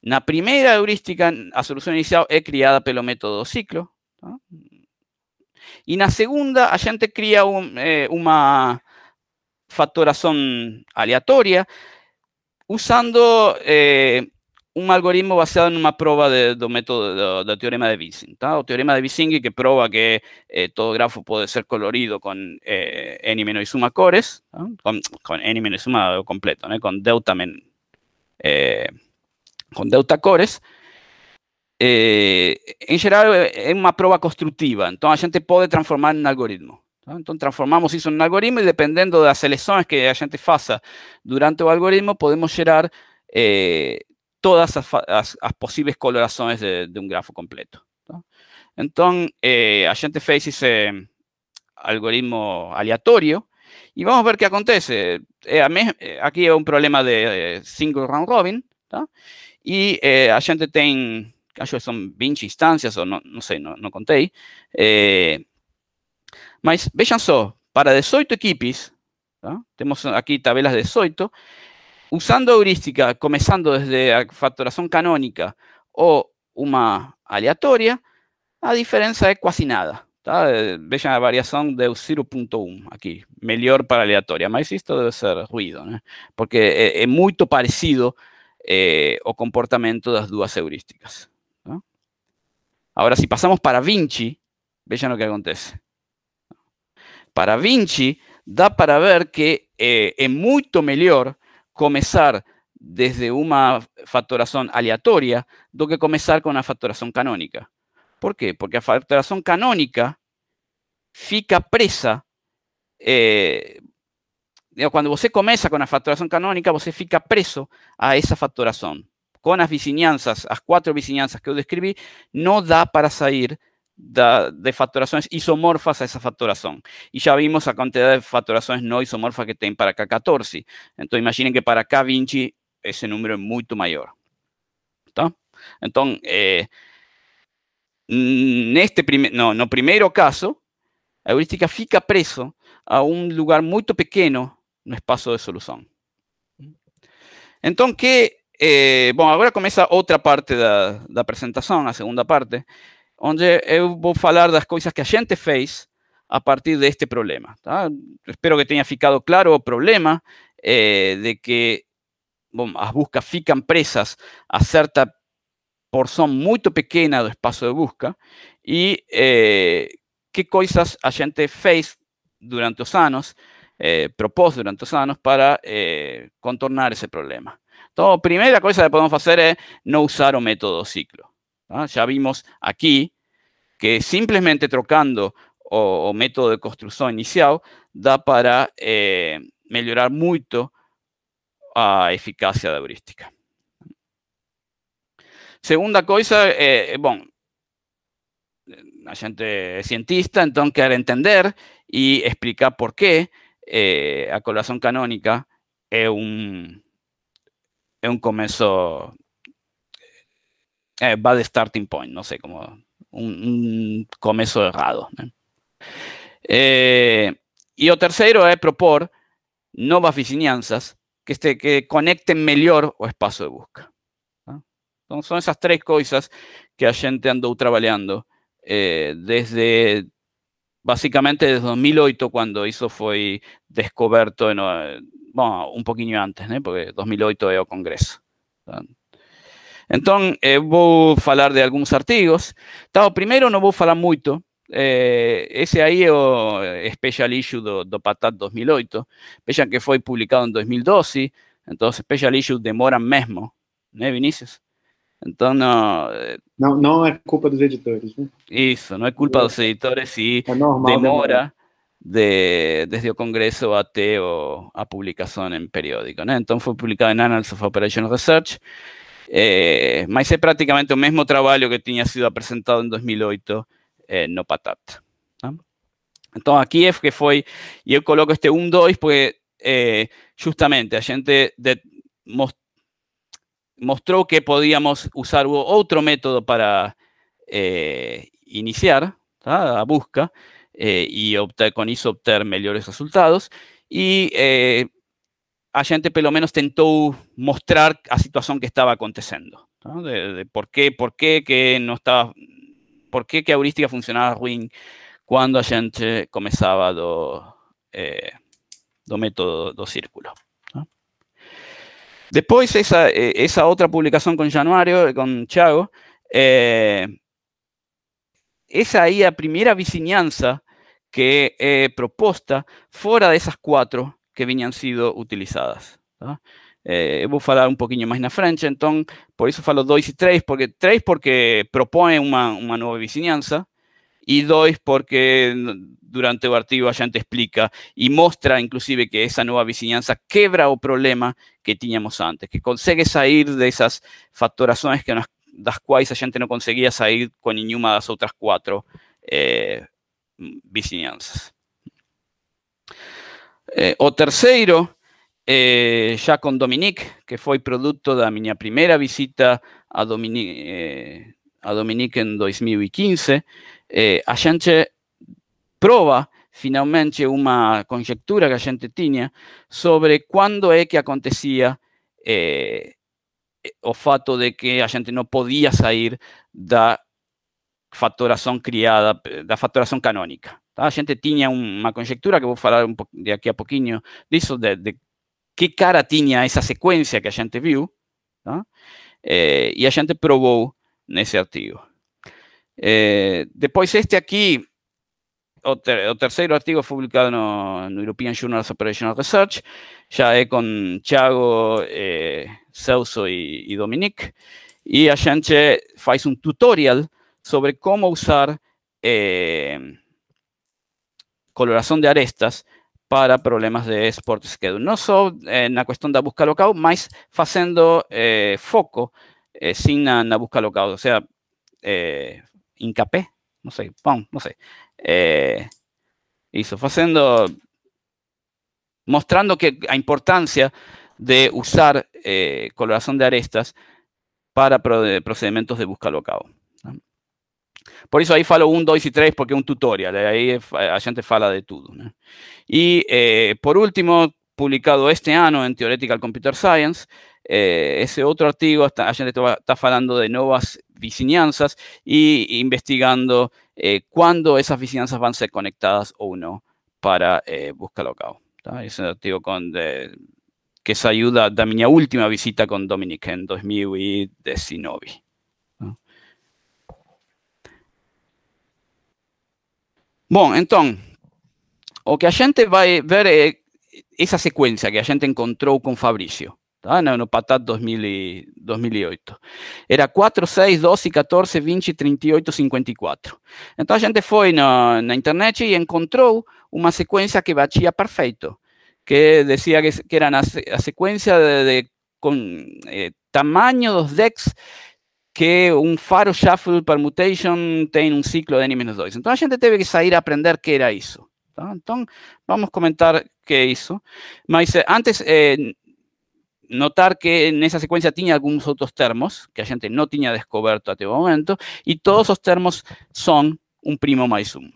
la primera heurística, a solución inicial creada criada pelo método ciclo. y la segunda, a gente cría eh, una eh, aleatoria usando eh, un algoritmo basado en una prueba del de método del de teorema de Vising. O teorema de Vising que prueba que eh, todo grafo puede ser colorido con eh, n menos y suma cores, con, n menos y suma completo, ¿no? con delta men, eh, con delta cores. en general es una prueba constructiva, entonces a gente puede transformar en algoritmo. Entonces transformamos eso en un algoritmo y dependiendo de las elecciones que la gente faça durante el algoritmo podemos generar todas as, as, possíveis colorações de, de, um grafo completo. Então, eh, a gente fez esse algoritmo aleatório e vamos ver o que acontece. aqui é um problema de single round robin, tá? E eh, a gente tem, acho que são 20 instâncias, ou não, sei, não, contei. Eh, mas vejam só, para 18 equipes, temos aqui tabelas de 18, Usando heurística, começando desde a fatoração canónica ou uma aleatoria, a diferença é quase nada. Tá? Vejam a variação de 0.1 aqui, melhor para aleatória, mas isto deve ser ruído, né? porque é, é muito parecido eh, o comportamento das duas heurísticas. Tá? Agora, se passamos para Vinci, vejam o que acontece. Para Vinci, dá para ver que é eh, muito melhor comenzar desde una factoración aleatoria, do que comenzar con una facturación canónica. Por qué? Porque la factoración canónica fica presa. Eh, cuando usted comienza con la facturación canónica, usted fica preso a esa factoración. Con las vicinanzas, las cuatro vicinanzas que yo describí, no da para salir de facturaciones isomorfas a esa facturación. Y ya vimos la cantidad de facturaciones no isomorfas que tiene para K14. Entonces, imaginen que para K20 ese número es mucho mayor. Entonces, eh, en este primer no, no caso, la heurística fica preso a un lugar pequeño en el espacio de solución. Entonces, ¿qué? Eh, comienza otra parte de la presentación, la segunda parte, onde eu hablar falar las cosas que a gente face a partir de este problema. Espero que tenha ficado claro o problema eh, de que bom, buscas ficam presas a certa porción muy pequeña del espacio de busca y eh, qué cosas coisas a gente face durante los años, eh, durante los años, para eh, contornar ese problema. Então, primera primeira que podemos hacer es no usar o método ciclo. Ya vimos aquí que simplemente trocando o, método de construcción inicial da para eh, mejorar mucho la ah, eficacia de la heurística. Segunda cosa, eh, bueno, la gente es cientista, entonces quiere entender y explicar por qué eh, a canónica canónica un un é eh, va de starting point, no sé, como un, un errado. Eh, y Eh, tercero es propor nuevas vicinanzas que, conecten que conecten mejor o espacio de busca. Son esas tres cosas que a gente andó trabajando eh, desde básicamente desde 2008, cuando eso fue descubierto, bueno, un poquito antes, porque 2008 era el Congreso. Entonces, eh, voy a hablar de algunos artigos. Primero, primero voy a hablar mucho. Eh, ese ahí es o eh, Special Issue do, Patat 2008. Vean que fue publicado en 2012, Entonces, Special Issue demora mesmo, ¿No, Vinicius? Entonces, no... No es culpa culpa los editores, Eso, no es culpa culpa los editores y demora de, desde el Congreso até o, a publicación en periódico, Entonces, fue publicado en Annals of Operational Research, eh, mas prácticamente praticamente mismo trabajo que tenía sido presentado en 2008 eh, no Patata. Tá? Então, que fue y yo coloco este 1, 2, porque eh, justamente a gente de, que podíamos usar otro método para eh, iniciar la a busca eh, y eso obtener mejores melhores resultados a gente pelo menos intentó mostrar la situación que estaba aconteciendo, de, por qué, por qué que no estaba, por qué que heurística funcionaba ruim cuando a gente comenzaba do, eh, do método do círculo. Después, eh, esa otra publicación con con con Januário, com Thiago, eh, esa ahí, a que eh, propuesta fuera de esas cuatro que habían sido utilizadas. Voy Eh, hablar un poquito más en la frente, entonces, por eso falo 2 y 3, porque 3 porque propone una nueva nova y y 2 porque durante el artículo a explica y muestra inclusive que esa nueva vicinanza quebra o problema que teníamos antes, que salir de esas fatorações que nós, das cuales a gente conseguía salir con com nenhuma das otras cuatro eh, vicinanzas. Mm, Eh, o terceiro, eh, já com Dominique, que foi produto da minha primeira visita a Dominique, eh, a Dominique em 2015, eh, a gente prova finalmente uma conjectura que a gente tinha sobre quando é que acontecia eh, o fato de que a gente não podia sair da fatoração criada, da fatoração canônica. Ah, a gente tenía una conjectura que voy a hablar de aquí a pouquinho de, de cara tenía esa secuencia que a gente viu, eh, y eh, e a gente provou nesse artigo. depois este aquí, o, tercer artículo terceiro publicado en European Journal of Operational Research, ya é con Thiago, eh, Celso e, Dominic, e a gente faz un tutorial sobre cómo usar eh, coloración de arestas para problemas de sports schedule. no en la cuestión de da busca local, más haciendo eh, foco eh, sin la busca local, o sea eh, hincapé, no sé sei, no sé, sei. mostrando que la importancia de usar coloración de arestas para procedimientos de busca local. Por eso ahí falo un, 2 y tres, porque es un tutorial, eh, Ahí eh, la gente fala de todo. Y eh, por último, publicado este año en Theoretical Computer Science, ese otro artículo artigo, a gente está falando de nuevas vicinanzas e investigando cuándo esas vicinanzas van a ser conectadas o no para busca local. Tá? Esse que artigo de, que se ayuda da mi última visita con Dominic de sinovi Bom, então, o que a gente vai ver é essa sequência que a gente encontrou com Fabrício, tá? no, no Patat 2008. Era 4, 6, 12, 14, 20, 38, 54. Então a gente foi na, na internet e encontrou uma sequência que batia perfeito, que dizia que, que era a sequência de, de com, eh, tamanho dos decks que un Faro Shuffle Permutation tiene un ciclo de N-2. Entonces, la gente tiene que salir a aprender qué era eso. Entonces, vamos a comentar qué hizo antes, eh, notar que en esa secuencia tenía algunos otros termos que la gente no tenía descubierto hasta este momento, y todos esos termos son un primo más uno.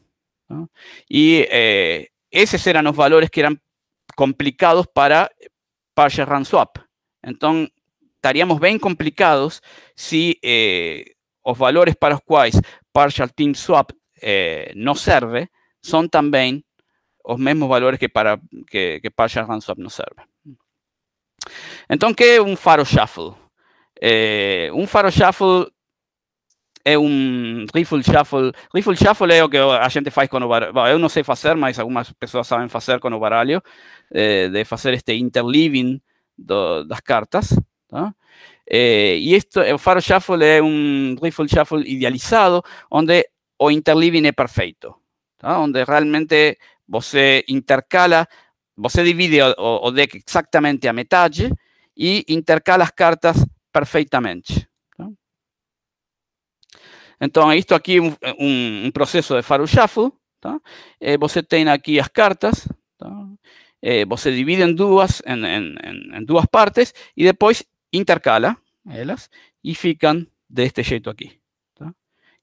Y eh, esos eran los valores que eran complicados para partial Run Swap. entonces estaríamos bien complicados si eh, los valores para los cuales partial team swap eh, no sirve, son también los mismos valores que para que, partial run swap no sirve. Entonces, ¿qué es un faro shuffle? Eh, un faro shuffle es un riffle shuffle. Riffle shuffle es lo que la gente hace con baralho. yo no sé hacer, pero algunas personas saben hacer con o baralho, de hacer este interleaving de las cartas. ¿no? Eh, y esto, el Faro Shuffle es un Riffle Shuffle idealizado, donde o interleaving es perfecto, ¿no? donde realmente vos intercala, vos divide o, o, deck exactamente a metade y intercala las cartas perfectamente. ¿no? Entonces, esto aquí es un, un, un, proceso de Faro Shuffle, eh, vos tenés aquí las cartas, eh, você divide em duas, em duas partes e depois intercala elas e ficam deste jeito aqui. Tá?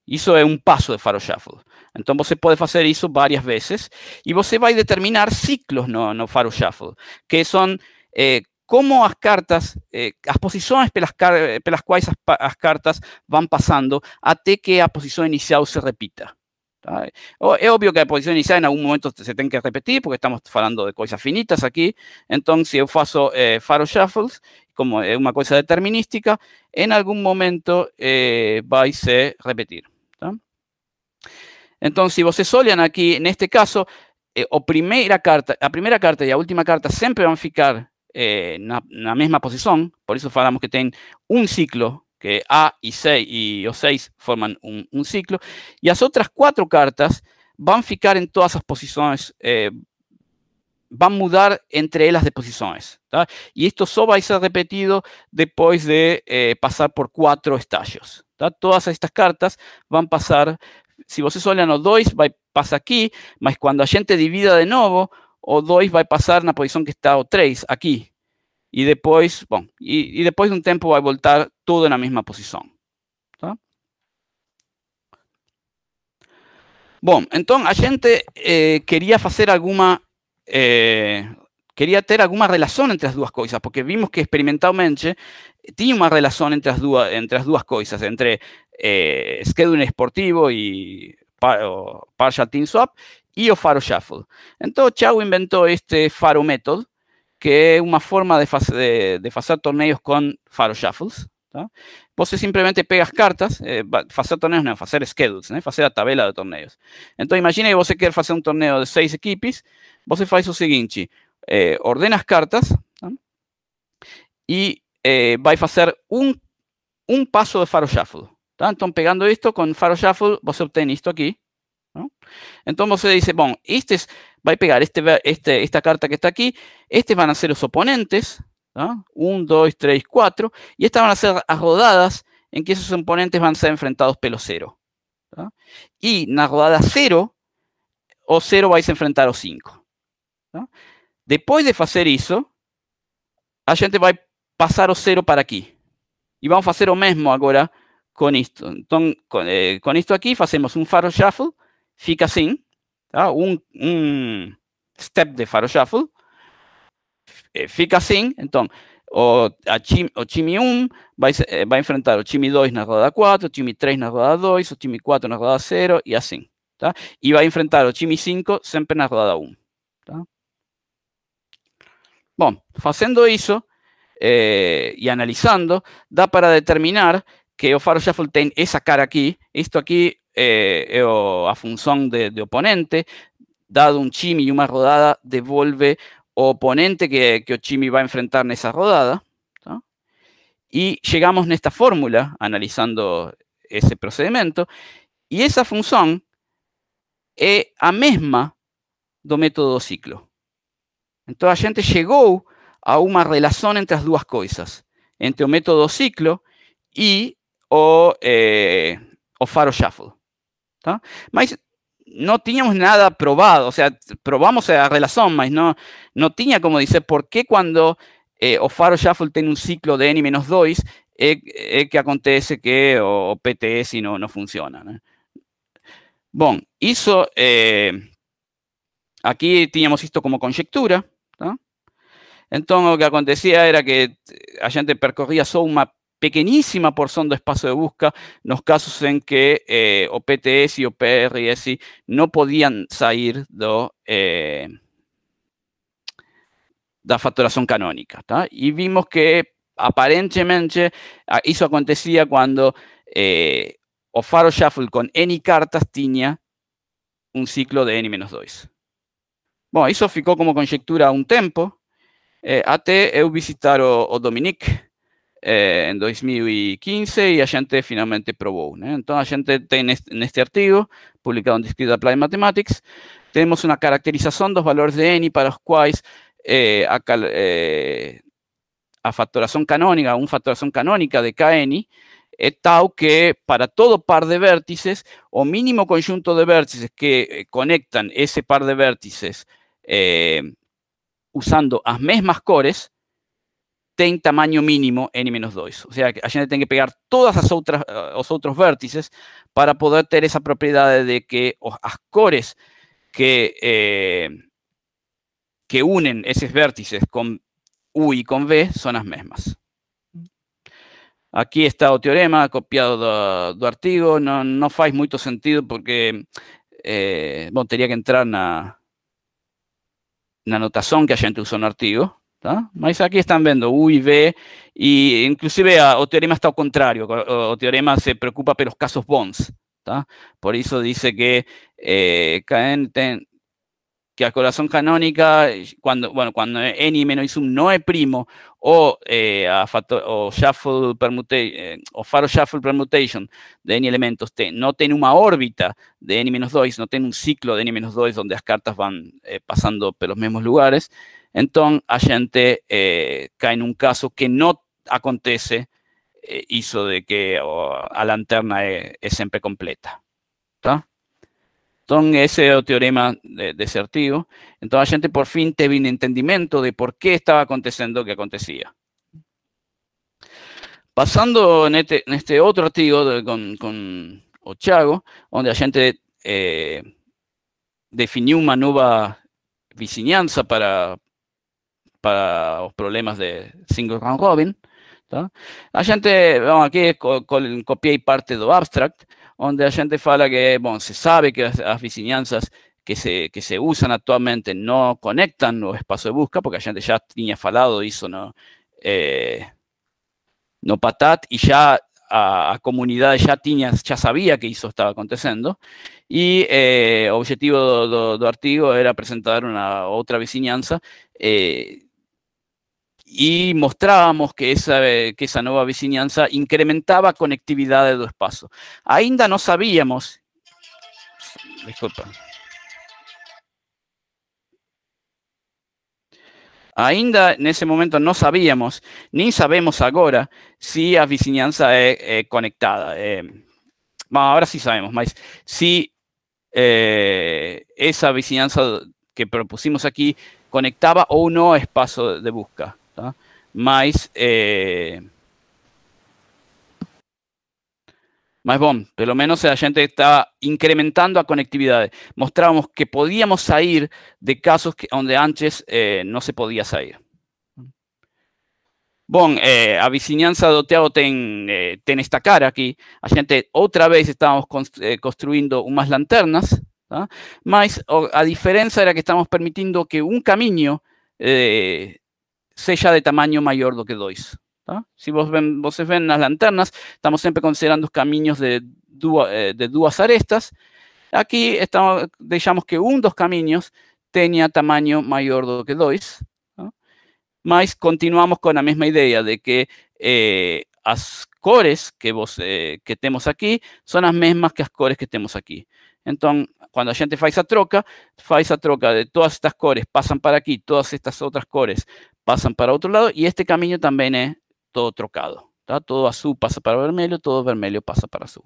Isso é um passo de Faro Shuffle. Então você pode fazer isso várias vezes e você vai determinar ciclos no, no Faro Shuffle, que são é, eh, como as cartas, eh, as posições pelas, pelas quais as, as, cartas vão passando até que a posição inicial se repita. Es obvio que la posición inicial en algún momento se tiene que repetir porque estamos hablando de cosas finitas aquí. Entonces, si yo eh, faro shuffles, como es una cosa determinística, en algún momento eh, vais a repetir. Entonces, si se solían aquí, en este caso, eh, la primera carta, y la carta última carta siempre van a ficar eh, la misma posición, por eso hablamos que tienen un ciclo que A y, C y O6 forman un, ciclo, y las otras cuatro cartas van a ficar en todas las posiciones, eh, van a mudar entre ellas de posiciones. Y esto solo va a ser repetido después de eh, pasar por cuatro estallos. Todas estas cartas van a pasar, si vos solo o va va pasa aquí, más cuando a gente divida de nuevo, o 2 va a pasar en la posición que está o 3, aquí. Y después bom, un tiempo va a um tempo vai voltar tudo na mesma posição. Tá? Bom, entonces a gente eh, quería hacer alguna, eh, quería tener alguna relación entre las dos cosas, porque vimos que experimentalmente tinha una relación entre las dos entre as duas coisas, entre eh, scheduling esportivo y partial team swap y o faro shuffle. Entonces, Chau inventó este faro método, que é uma forma de, de, de fazer torneios com Faro Shuffles. Tá? Você simplesmente pega as cartas, eh, fazer torneios não, fazer schedules, né? fazer a tabela de torneios. Então imagine que você quer fazer um torneio de seis equipes, você faz o seguinte, eh, ordena as cartas tá? e eh, vai fazer um, um passo de Faro Shuffle. Tá? Então pegando isto com Faro Shuffle, você obtém isto aqui. Então você diz, bom, é... va a pegar este, este, esta carta que está aquí, estos van a ser los oponentes, 1, 2, 3, 4, y estas van a ser las rodadas en que esos oponentes van a ser enfrentados pelo cero. Y en la rodada 0, o 0 vais a enfrentar o 5. Después de hacer eso a gente va a pasar o 0 para aquí. Y vamos a hacer lo mismo ahora con esto. Con eh, esto hacemos un un faro shuffle, fica así. tá? um, um step de Faro Shuffle, eh, fica assim, então, o, time, o time 1 vai, vai enfrentar o time 2 na rodada 4, o time 3 na rodada 2, o time 4 na rodada 0 e assim, tá? E vai enfrentar o time 5 sempre na rodada 1, tá? Bom, fazendo isso eh, e analisando, dá para determinar que o Faro Shuffle tem essa cara aqui, isto aqui Eh, eh, o a función de, oponente, dado un chimi y una rodada, devuelve oponente que, que o va a enfrentar en esa rodada. Y llegamos en esta fórmula, analizando ese procedimiento, y esa función es a misma do método ciclo. Entonces, la gente llegó a una relación entre las dos cosas, entre el método ciclo y o, eh, o faro shuffle. Tá? Mas teníamos nada probado, o sea, probamos la relación, mas no tenía tenía como dice, por qué cuando eh, o Faro Shuffle tiene un ciclo de N-2, es que acontece que o, PTS no no funciona. Bueno, hizo hizo, eh, esto como conjectura, Entonces, lo que acontecía era que eh, la gente percorría un mapa, pequeñísima porción de espacio de busca, los casos en que eh, o PTS y OPRS PRS no podían salir de eh, la facturación canónica. Y vimos que aparentemente eso ah, acontecía cuando eh, o Faro Shuffle con N cartas tenía un ciclo de N-2. Bueno, eso ficó como conyectura un tiempo, tempo, eh, até eu visitar o, o Dominique, eh, en 2015 y a gente finalmente probó, ¿no? ¿eh? Entonces, a gente en este artículo publicado en Discrete Applied Mathematics, tenemos una caracterización dos valores de n para los cuales eh, a, eh, a, una factoración canónica de Kn, n tal que para todo par de vértices, o mínimo conjunto de vértices que conectan ese par de vértices usando las mismas cores, ten tamaño mínimo n-2. O sea, que a gente tiene que pegar todas eh, los otros vértices para poder tener esa propiedad de que los cores que, eh, que unen esos vértices con U y con V son las mismas. Aquí está el teorema copiado del artigo, no, no faz mucho sentido porque, bueno, eh, tenía que entrar en la anotación que a gente usó en artigo, Aquí están viendo U y V, e inclusive a, ah, o teorema está al contrario, o, teorema se preocupa por los casos bons, Por eso dice que eh, que a corazón canónica cuando bueno, quando n menos 1 no es primo, o, eh, shuffle eh, o faro shuffle permutation de n elementos no tiene una órbita de n menos 2, no tiene un ciclo de n menos 2 donde las cartas van eh, pasando por los mismos lugares, entonces, la gente eh, cae en un caso que no acontece eh, hizo de que la lanterna es es siempre completa. Entonces, ese teorema de, ese artigo. Entonces, la gente por fin tiene un entendimiento de por qué estaba aconteciendo lo que acontecía. Pasando en este, este otro artículo con, con donde la gente eh, definió una nueva vicinanza para, para los problemas de single round robin. Tá? gente, vamos copia y parte de abstract, donde la gente fala que, se sabe que las vicinanzas que se, que se usan actualmente no conectan los espacios de busca, porque a gente ya tenía falado hizo no, eh, no Patat y ya a, comunidades ya ya ya sabía que hizo estaba aconteciendo y eh, objetivo del artículo era presentar una otra y mostrábamos que esa, nueva vicinanza incrementaba conectividad de dos espacios. Ainda no sabíamos, disculpa, Ainda en ese momento no sabíamos, ni sabemos ahora, si la vicinanza es, conectada. Eh, ahora sí sabemos, más si eh, esa vicinanza que propusimos aquí conectaba o no a espacio de busca más más eh... Mas bom, menos la gente está incrementando a conectividad Mostramos que podíamos salir de casos que, antes eh, no se podía salir Bom, eh, a vicinanza de Teatro eh, ten esta cara aquí A gente otra vez estábamos construindo unas lanternas, más a diferença era que estamos permitiendo que un camino sella de tamaño mayor do que 2. si vos ven, las ven las lanternas, estamos siempre considerando caminos de, duas, eh, de arestas. aquí estamos, que un dos caminos tenía tamaño mayor do que 2, pero continuamos con la misma idea de que las eh, cores que, vos, eh, que temos aquí son las mismas que las cores que tenemos aquí, entonces, cuando a gente hace a troca, hace a troca de todas estas cores, pasan para aquí, todas estas otras cores pasan para otro lado y este camino también es todo trocado. Todo azul pasa para vermelho, todo vermelho pasa para azul.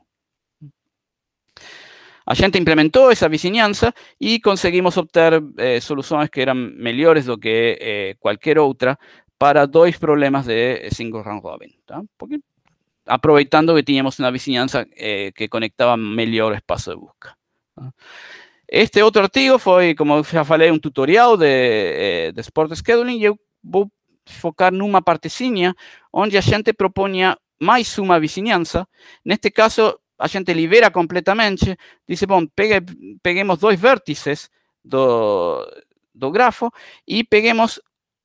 La gente implementó esa vicinanza y conseguimos obtener eh, soluciones que eran mejores do que eh, cualquier otra para dos problemas de eh, single round robin. Porque aproveitando que teníamos una vicinanza que conectaba mejor espacio de busca. Este otro artículo fue, como ya falei, un tutorial de, eh, de Sport Scheduling e eu vou focar una partezinha donde a gente más suma vicinanza. En este caso, a gente libera completamente, dice, bom, peguemos dos vértices do, grafo y peguemos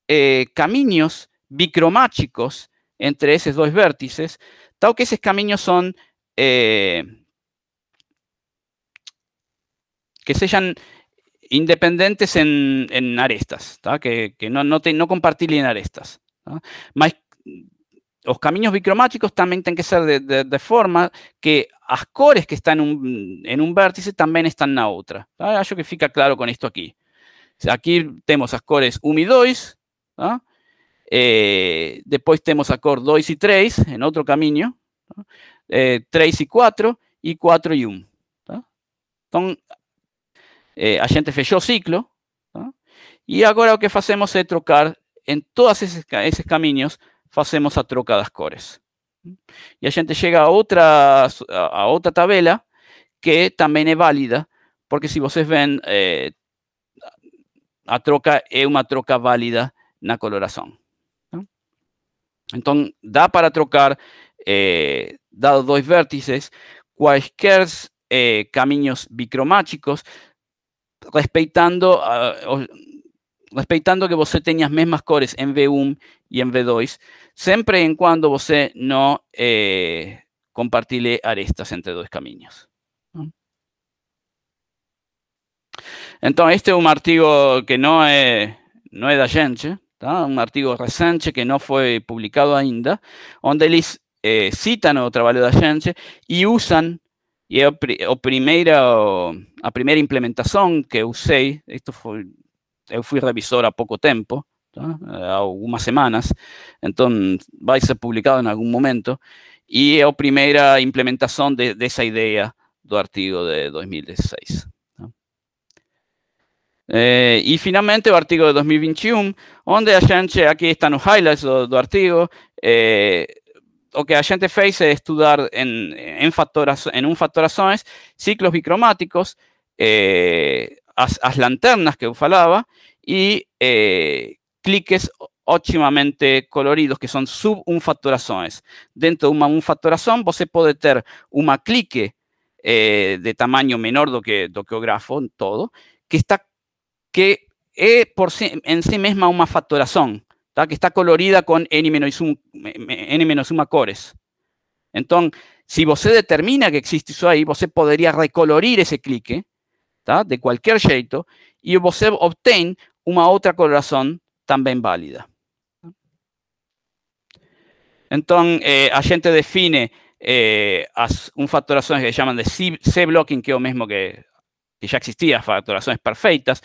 eh, caminos bicromáticos entre esos dos vértices, tal que esos caminos son eh, que sean independientes en, en arestas, que, que no, no, te, no arestas. Mas los bicromáticos también tienen que ser de, forma que las cores que están en un vértice también están en la otra. Ah, yo que fica claro con esto aquí. Aquí tenemos las cores 1 y 2, eh, después tenemos las tenemos 2 y 3, en otro camino, 3 eh, y 4, y 4 y 1. Entonces, eh, a gente fechou o ciclo, tá? e agora o que fazemos é trocar, em todos esses, esses caminhos, fazemos a troca das cores. E a gente chega a outra, a outra tabela, que também é válida, porque se vocês veem, eh, a troca é uma troca válida na coloração. Tá? Então, dá para trocar, eh, dados dois vértices, quaisquer eh, caminhos bicromáticos, respetando ah, que você tenha as mesmas cores en V1 y en V2, siempre y cuando você eh, no eh, compartilhe arestas entre dos caminos. Mm. Entonces, este es un artigo que no es de é un gente, un artigo recente que no fue publicado ainda, donde eles eh, citam o trabalho da gente e E a, primeira, a primeira implementação que eu usei, isto foi, eu fui revisor há pouco tempo, tá? há algumas semanas, então vai ser publicado em algum momento, e é a primeira implementação de, dessa ideia do artigo de 2016. e eh, finalmente o artigo de 2021, onde a gente, aqui está nos highlights do, do artigo, o que hay gente face es estudiar en, en, en un factorazones, ciclos bicromáticos, las eh, as, lanternas que eu falaba y eh, cliques óptimamente coloridos, que son sub un Dentro de una un usted você puede tener una clique eh, de tamaño menor do que, do que o grafo todo, que está que por en sí misma una factorazón que está colorida con N-1 cores. Entonces, si usted determina que existe eso ahí, usted podría recolorir ese clique, De cualquier jeito, y vos obtén una otra coloración también válida. Entonces, eh, a gente define eh, un as que llaman de C-blocking, que es lo mismo que, ya existía existía perfectas.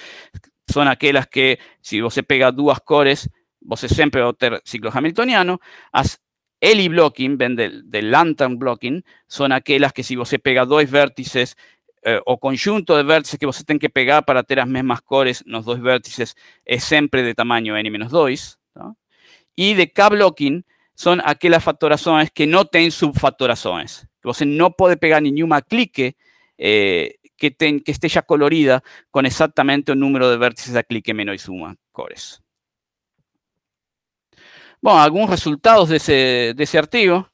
Son aquellas aquellas que, si usted pega dos cores, você siempre siempre ciclo hamiltoniano, as Eli blocking, ven del lantern blocking, son aquellas que si você pega dos vértices eh, o conjunto de vértices que vos tenés que pegar para tener las mismas cores los dos vértices es siempre de tamaño n-2. Y Y de K-blocking son aquellas factorizaciones que no tienen subfactorizaciones. Que no puede pegar pegar ninguna clique eh, que, esté que ya colorida con exactamente un número de vértices de clique menos suma cores. Bueno, algunos resultados de ese artigo,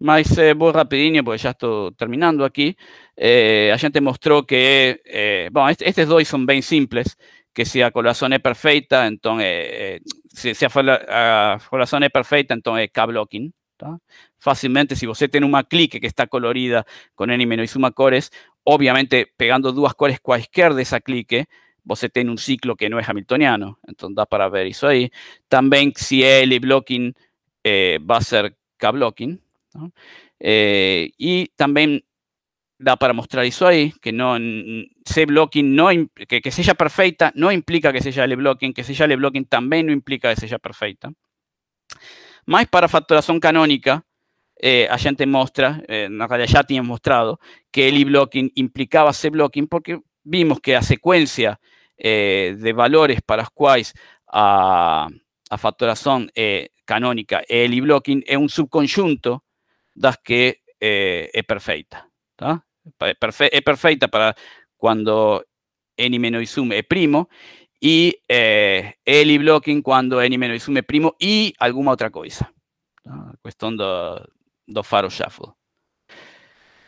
Más eh, voy rapidinho, porque ya estoy terminando aquí. Eh, a gente mostró que, eh, este, estos son son bien simples, que si la coloración es perfecta, entonces, eh, si si, a, es perfecta, entonces, perfeita, K-blocking, Fácilmente, si usted tiene una clique que está colorida con N-suma cores, obviamente, pegando dos cores de esa clique, você tem un ciclo que no es hamiltoniano, entonces da para ver eso ahí también si el blocking eh, va a ser K-blocking. Eh, y también da para mostrar eso ahí, que no C-blocking, no, que, que sea perfecta no implica que sea L-blocking, que sea L-blocking también no implica que sea perfecta más para facturación canónica eh, a gente muestra eh, ya tiene mostrado, que el y blocking implicaba C-blocking porque vimos que a secuencia eh, de valores para los cuales a, a factoración eh, canónica el el blocking es un subconjunto das que eh, es perfecta. Es perfecta É para cuando n menos sum es primo y el el blocking cuando n menos sum es primo y alguna otra cosa. Cuestión de faro shuffle.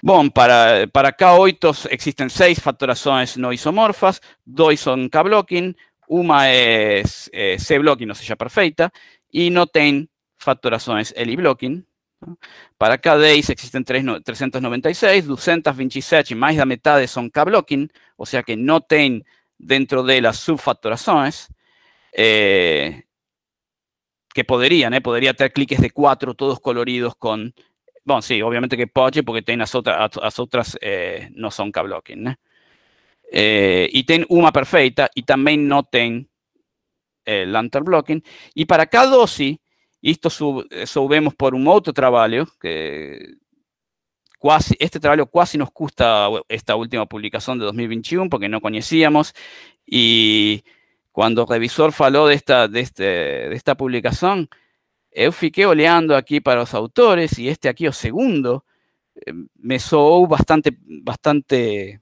Bom, para, para K8 existen seis factoraciones no isomorfas, dos son K-blocking, una es eh, C-blocking, o sea, perfecta, y no tienen factorazones L-blocking. Para K10 existen 3, 396, 227 y más de la mitad son K-blocking, o sea que no tienen dentro de las subfactoraciones, eh, que podrían, ¿eh? podría tener cliques de 4, todos coloridos con bueno, sí, obviamente que poche, porque tiene otras no son eh, no son K-blocking, Y Eh, y también uma perfeita y también eh, lantern blocking. Y para K12, esto sub, eh, subimos por un otro trabajo, que casi, este trabajo casi nos cuesta esta última publicación de 2021, porque no conocíamos, y cuando revisor faló de esta, de este, de esta publicación, Eu fiquei olhando aqui para los autores y este aquí, o segundo, em, me soou bastante, bastante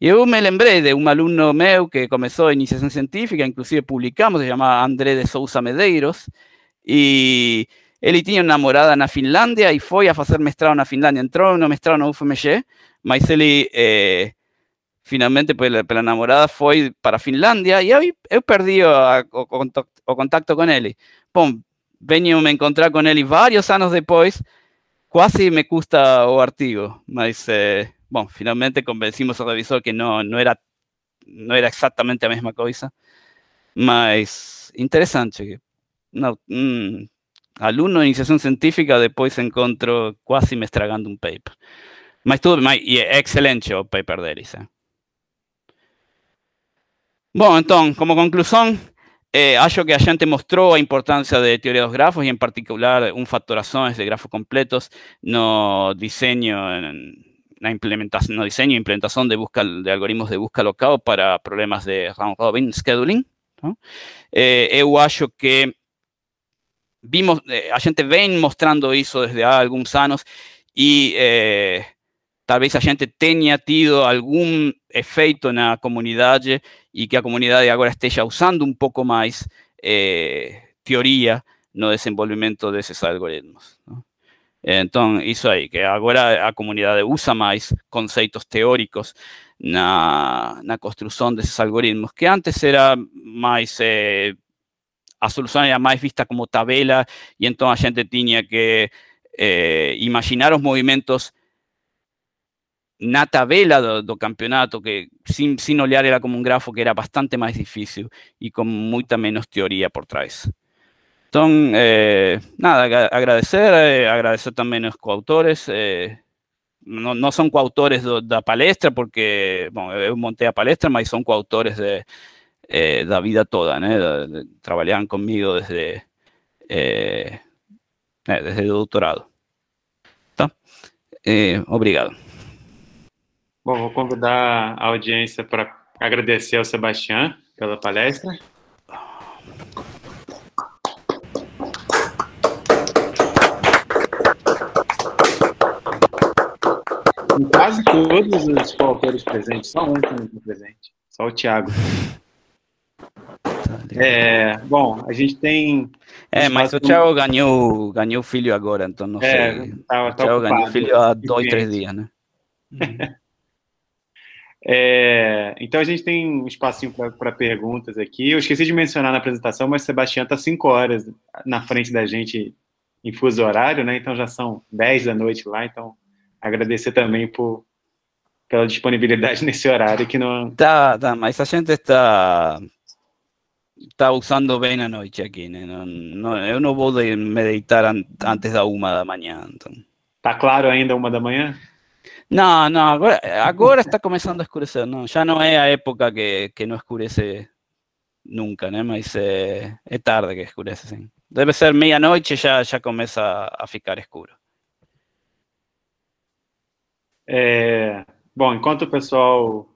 Y Eu me lembrei de um aluno meu que começou a iniciação científica, inclusive publicamos, se chama André de Souza Medeiros, e él tinha uma namorada na Finlandia y fue a fazer mestrado na Finlândia. Entrou no mestrado en UFMG, mas ele eh, finalmente pues la pues, namorada fue para a y e he perdido perdi o, o contacto con Eli. Pum, venio me encontrar con y varios años después casi me gusta o artigo, mas, eh, finalmente convencimos al revisor que no no era no era exactamente la misma cosa mas interesante alumno iniciación mm, de iniciación científica después encontro casi me estragando un paper. Mas excelente el paper y Eh? bueno entonces como conclusión eh, hallo que mostró la importancia importancia teoría de los grafos y en particular, un factorazón de grafos completos no diseño implementación no diseño implementación de, busca, de algoritmos de búsqueda local para problemas de round robin scheduling. ¿no? eh, que vimos, eh, a gente ven mostrando eso desde hace algunos años y... Eh, tal vez a gente tenía tido efecto en la comunidad y que a ahora agora ya usando um pouco mais eh, teoria desarrollo de esos algoritmos. Entonces, eso ahí que ahora la comunidad usa más conceptos teóricos la construcción de esos algoritmos, que antes era más, Eh, a solução era mais vista como tabela, y entonces a gente tenía que eh, imaginar los movimientos nata vela do, campeonato que sin, sin olhar era como un grafo que era bastante más difícil y con mucha menos teoría por trás. entonces eh, nada, agradecer, eh, agradecer a los coautores, eh, no son coautores de la palestra, porque, bueno, yo monté a palestra, pero son coautores de, eh, la vida toda, ¿no? Trabajaban conmigo desde, eh, desde el doctorado obrigado. Bom, vou convidar a audiência para agradecer ao Sebastião pela palestra. quase todos os coautores presentes, só um que não está presente, só o Tiago. Tá, é, bom, a gente tem. É, mas o Thiago ganhou, ganhou filho agora, então não é, sei. Tá, tá o Thiago ocupado, ganhou filho há dois, três dias, né? É, então a gente tem um espacinho para perguntas aqui. Eu esqueci de mencionar na apresentação, mas Sebastião está 5 horas na frente da gente em fuso horário, né? Então já são 10 da noite lá, então agradecer também por, pela disponibilidade nesse horário que não. Tá, tá, mas a gente está tá usando bem a noite aqui, né? Não, não, eu não vou meditar antes da uma da manhã, então. Tá claro ainda uma da manhã? Não, não, agora, agora está começando a escurecer, não, já não é a época que, que não escurece nunca, né? Mas é, é tarde que escurece, sim. Deve ser meia-noite já já começa a, a ficar escuro. É, eh, bom, enquanto o pessoal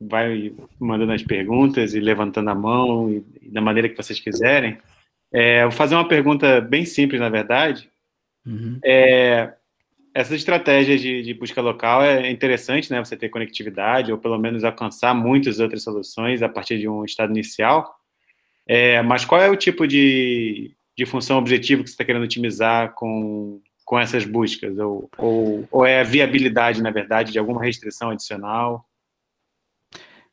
vai mandando as perguntas e levantando a mão e, e da maneira que vocês quiserem, é, vou fazer uma pergunta bem simples, na verdade. Uhum. É, essa estratégia de, de, busca local é interessante, né? Você ter conectividade ou pelo menos alcançar muitas outras soluções a partir de um estado inicial. É, mas qual é o tipo de, de função objetivo que você está querendo otimizar com, com essas buscas? Ou, ou, ou é a viabilidade, na verdade, de alguma restrição adicional?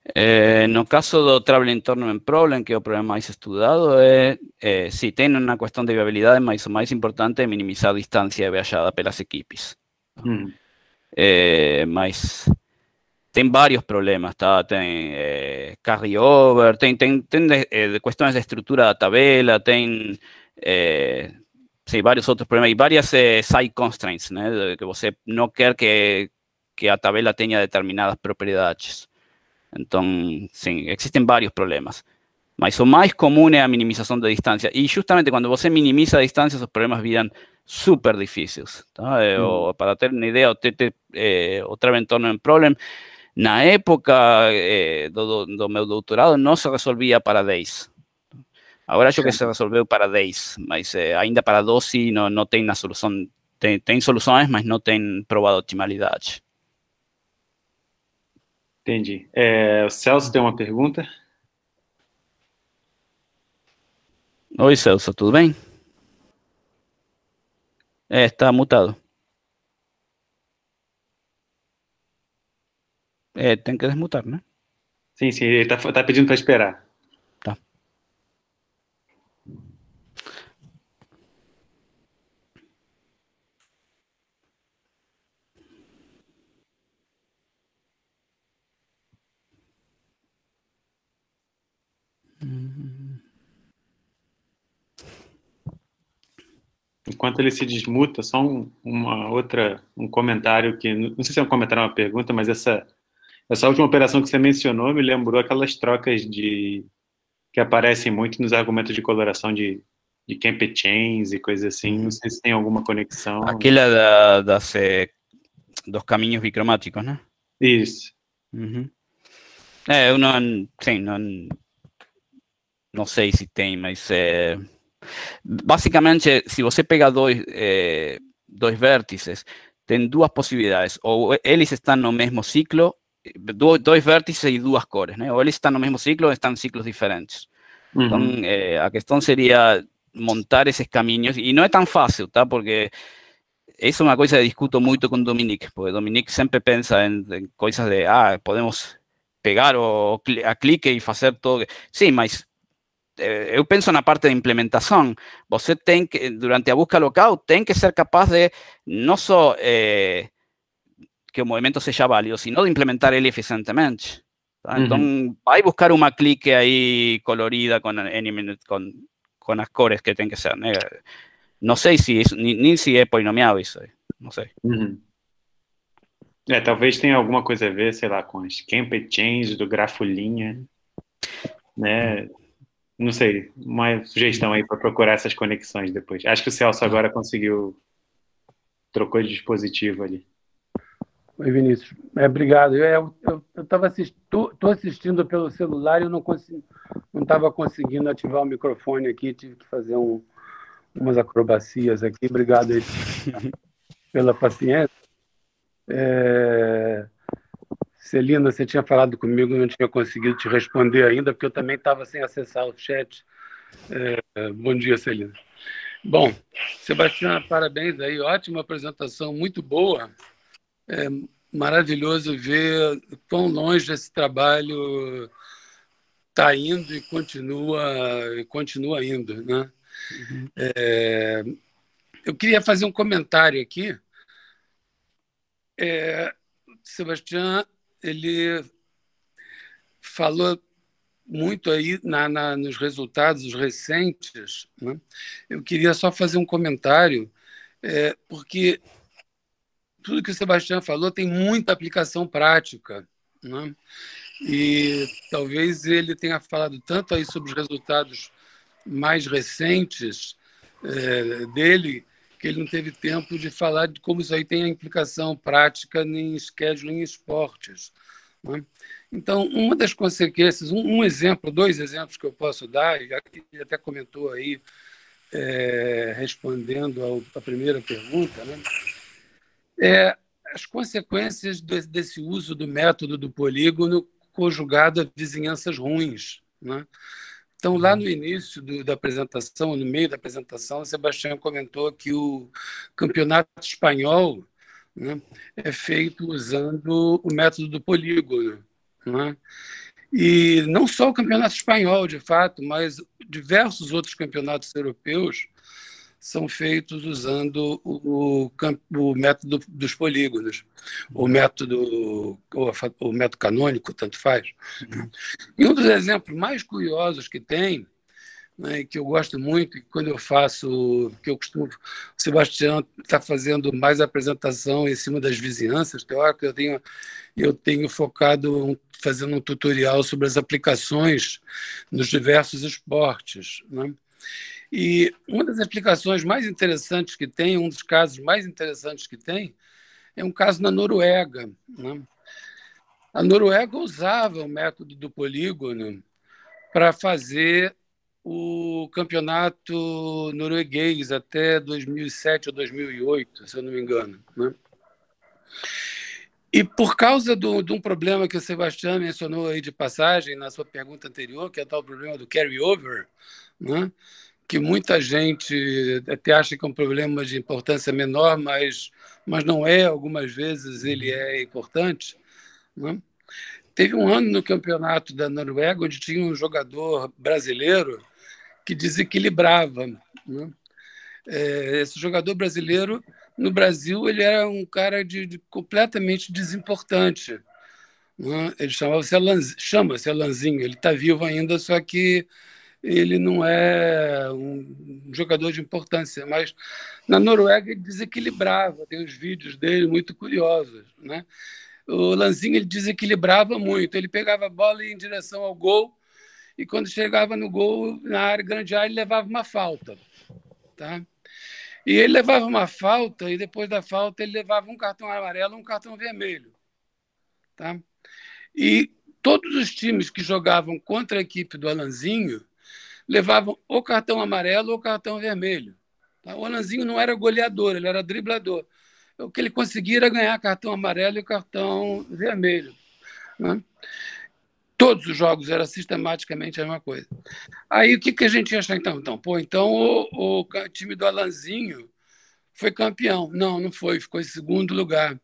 Eh, en el caso de Travel Tournament Problem, que es el problema más estudiado es, eh, eh si tiene una cuestión de viabilidad, más o más importante minimizar a distancia viajada pelas equipes. Hmm. Eh, varios problemas, tá? Tem eh, carry-over, tem, tem, de, eh, de tabela, tem eh, otros problemas hay varias side constraints, ¿no? Que no no quer que, la a tabela tenga determinadas propiedades. Entonces, existen varios problemas. Mas o más común es a minimización de distancia. Y justamente cuando você minimiza distancia distancia, problemas vienen super difíciles. Eh, mm. para tener una idea, eh, otra vez en torno a un problema, en la época de eh, do, doctorado, no se resolvía para 10. yo yo que se resolvió para 10, mas ainda para 12 no no tiene na solução. Tem, soluciones, soluções, mas não Entendi. É, o Celso tem uma pergunta. Oi, Celso, tudo bem? É, tá mutado. É, tem que desmutar, né? Sim, sim, ele tá, tá pedindo para esperar. Enquanto ele se desmuta, só um, uma outra, um comentário que, não sei se é um comentário ou uma pergunta, mas essa, essa última operação que você mencionou me lembrou aquelas trocas de que aparecem muito nos argumentos de coloração de, de camp chains e coisas assim. Não sei se tem alguma conexão. Aquela da, das, dos caminhos bicromáticos, né? Isso. Uhum. É, eu não, sim, não, não sei se tem, mas é, Básicamente, si você pega dos eh, vértices, tiene dos posibilidades, o él y están en el mismo ciclo, eh, dos vértices y dos cores, o y están en el mismo ciclo o están ciclos diferentes. Entonces, la sería sería montar esos caminos, y no es tan fácil, Porque eso es una cosa que discuto mucho con Dominique, porque Dominique siempre piensa en cosas de, ah, podemos pegar o, a clique y hacer todo. sí, pero eu eh, en la parte de implementación. Você tem que, durante a busca local, ten que ser capaz de no só eh, que o movimiento sea válido, sino de implementar ele eficientemente. Entonces, Então, uhum. buscar una clique ahí colorida con com, as cores que tem que ser. No sé si ni isso, nem se polinomial isso aí. Não sei. tenha a ver, sei lá, con as Change Chains do grafo linha, Não sei, uma sugestão aí para procurar essas conexões depois. Acho que o Celso agora conseguiu, trocou de dispositivo ali. Oi, Vinícius. É, obrigado. Eu estava assisti assistindo pelo celular e eu não estava conseguindo ativar o microfone aqui, tive que fazer um, umas acrobacias aqui. Obrigado aí pela paciência. É, Celina, você tinha falado comigo, não tinha conseguido te responder ainda, porque eu também estava sem acessar o chat. É, bom dia, Celina. Bom, Sebastião, parabéns aí, ótima apresentação, muito boa. É maravilhoso ver quão longe esse trabalho está indo e continua, e continua indo. Né? Uhum. É, eu queria fazer um comentário aqui. É, Sebastião ele falou muito aí na, na, nos resultados recentes. Né? Eu queria só fazer um comentário, é, porque tudo que o Sebastião falou tem muita aplicação prática. Né? E talvez ele tenha falado tanto aí sobre os resultados mais recentes é, dele, porque ele não teve tempo de falar de como isso aí tem a implicação prática em scheduling em esportes. Né? Então, uma das consequências, um, um, exemplo, dois exemplos que eu posso dar, já que ele até comentou aí, é, respondendo à primeira pergunta, né? é as consequências desse uso do método do polígono conjugado a vizinhanças ruins. Né? Então, lá uhum. no início do, da apresentação, no meio da apresentação, o Sebastião comentou que o campeonato espanhol né, é feito usando o método do polígono. Né? E não só o campeonato espanhol, de fato, mas diversos outros campeonatos europeus são feitos usando o, o método dos polígonos, o método, o, método canônico, tanto faz. E um dos exemplos mais curiosos que tem, né, que eu gosto muito, e quando eu faço, que eu costumo, o Sebastião está fazendo mais apresentação em cima das vizinhanças teóricas, eu tenho, eu tenho focado um fazendo um tutorial sobre as aplicações nos diversos esportes. Né? E uma das explicações mais interessantes que tem, um dos casos mais interessantes que tem, é um caso na Noruega. Né? A Noruega usava o método do polígono para fazer o campeonato norueguês até 2007 ou 2008, se eu não me engano. Né? E por causa do, de um problema que o Sebastião mencionou aí de passagem na sua pergunta anterior, que é o tal problema do carry-over, né? que muita gente até acha que é um problema de importância menor, mas, mas não é, algumas vezes ele uhum. é importante. Né? Teve um ano no campeonato da Noruega onde tinha um jogador brasileiro que desequilibrava. Né? É, esse jogador brasileiro, no Brasil, ele era um cara de, de completamente desimportante. Né? Ele chamava-se Alan, chama-se Alanzinho, ele está vivo ainda, só que ele não é um jogador de importância, mas na Noruega ele desequilibrava, tem os vídeos dele muito curiosos, né? O Lanzinho ele desequilibrava muito, ele pegava a bola em direção ao gol e quando chegava no gol, na área grande área, ele levava uma falta, tá? E ele levava uma falta e depois da falta ele levava um cartão amarelo, um cartão vermelho, tá? E todos os times que jogavam contra a equipe do Alanzinho, levavam ou cartão amarelo ou cartão vermelho. Tá? O Alanzinho não era goleador, ele era driblador. O que ele conseguia era ganhar cartão amarelo e cartão vermelho. Né? Todos os jogos era sistematicamente a mesma coisa. Aí o que, que a gente ia achar então? Então, pô, então o, o time do Alanzinho foi campeão. Não, não foi, ficou em segundo lugar.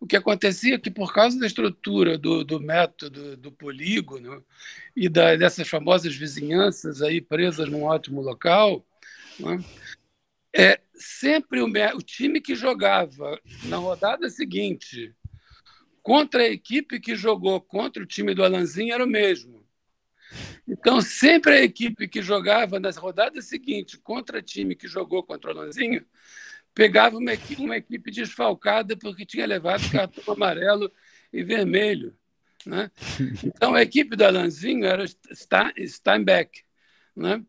O que acontecia é que, por causa da estrutura do, do método do polígono e da, dessas famosas vizinhanças aí presas num ótimo local, né, é, sempre o, o time que jogava na rodada seguinte contra a equipe que jogou contra o time do Alanzinho era o mesmo. Então, sempre a equipe que jogava nas rodadas seguintes contra o time que jogou contra o Alanzinho pegava uma equipe, uma equipe desfalcada porque tinha levado cartão amarelo e vermelho. Né? Então, a equipe do Alanzinho era Steinbeck. Né?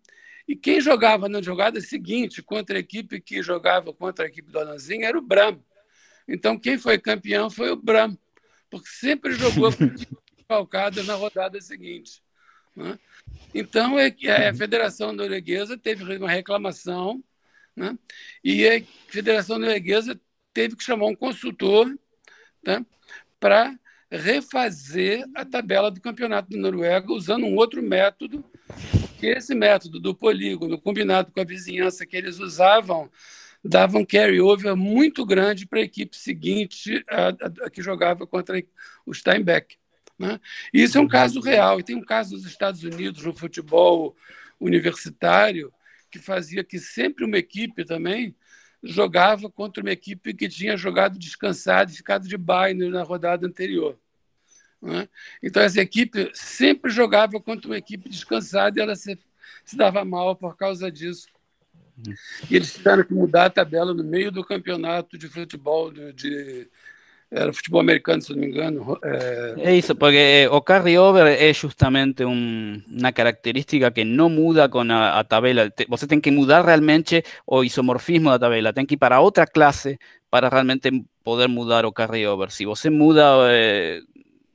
E quem jogava na jogada seguinte contra a equipe que jogava contra a equipe do Alanzinho era o Bram. Então, quem foi campeão foi o Bram, porque sempre jogou desfalcado na rodada seguinte. Né? Então, é a Federação Norueguesa teve uma reclamação né? E a Federação Norueguesa teve que chamar um consultor né, para refazer a tabela do campeonato da Noruega usando um outro método, que esse método do polígono combinado com a vizinhança que eles usavam dava um carry-over muito grande para a equipe seguinte a, a, a, que jogava contra o Steinbeck. Né? Isso é um caso real. E tem um caso nos Estados Unidos, no futebol universitário, que fazia que sempre uma equipe também jogava contra uma equipe que tinha jogado descansado e ficado de baile na rodada anterior. Né? Então, essa equipe sempre jogava contra uma equipe descansada e ela se, se dava mal por causa disso. Uhum. E eles tiveram que mudar a tabela no meio do campeonato de futebol de, de era futebol americano, se não me engano. É, é isso, porque eh, o carry-over é justamente um, uma característica que não muda com a, a tabela. você tem que mudar realmente o isomorfismo da tabela, tem que ir para outra classe para realmente poder mudar o carry-over. Se você muda eh,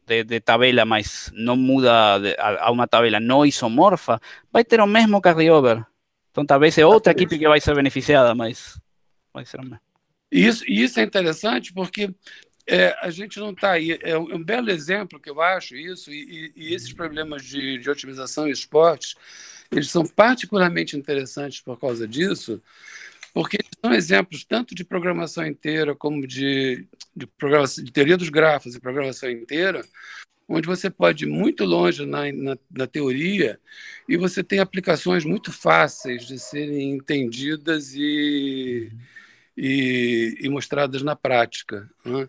de, de, tabela, mas não muda de, a, a, uma tabela não isomorfa, vai ter o mesmo carry-over. Então talvez é outra equipe que vai ser beneficiada, mas vai ser o mesmo. Isso, isso é interessante porque é, a gente não está aí. É um, é um, belo exemplo que eu acho isso, e, e, esses problemas de, de otimização e esportes, eles são particularmente interessantes por causa disso, porque são exemplos tanto de programação inteira como de, de, programação, de teoria dos grafos e programação inteira, onde você pode ir muito longe na, na, na, teoria e você tem aplicações muito fáceis de serem entendidas e, e, e mostradas na prática. Né?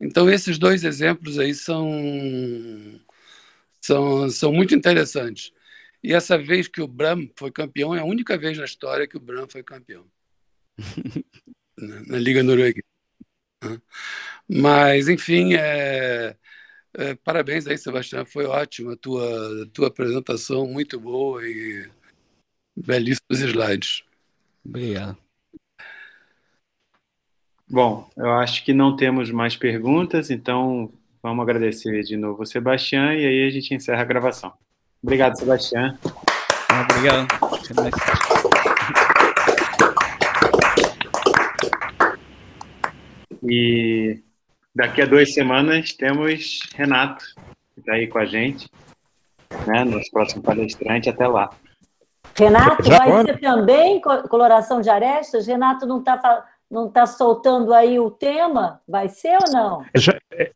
Então, esses dois exemplos aí são, são, são muito interessantes. E essa vez que o Bram foi campeão, é a única vez na história que o Bram foi campeão. na, na, Liga Norueguesa. Mas, enfim, é, é, parabéns aí, Sebastião. Foi ótima a tua, tua apresentação, muito boa e belíssimos slides. Obrigado. Bom, eu acho que não temos mais perguntas, então vamos agradecer de novo o Sebastião e aí a gente encerra a gravação. Obrigado, Sebastião. Obrigado. E daqui a duas semanas temos Renato, que está aí com a gente, né, nosso próximo palestrante. Até lá. Renato, vai ser também coloração de arestas? Renato não está falando não está soltando aí o tema? Vai ser ou não? É, já, é,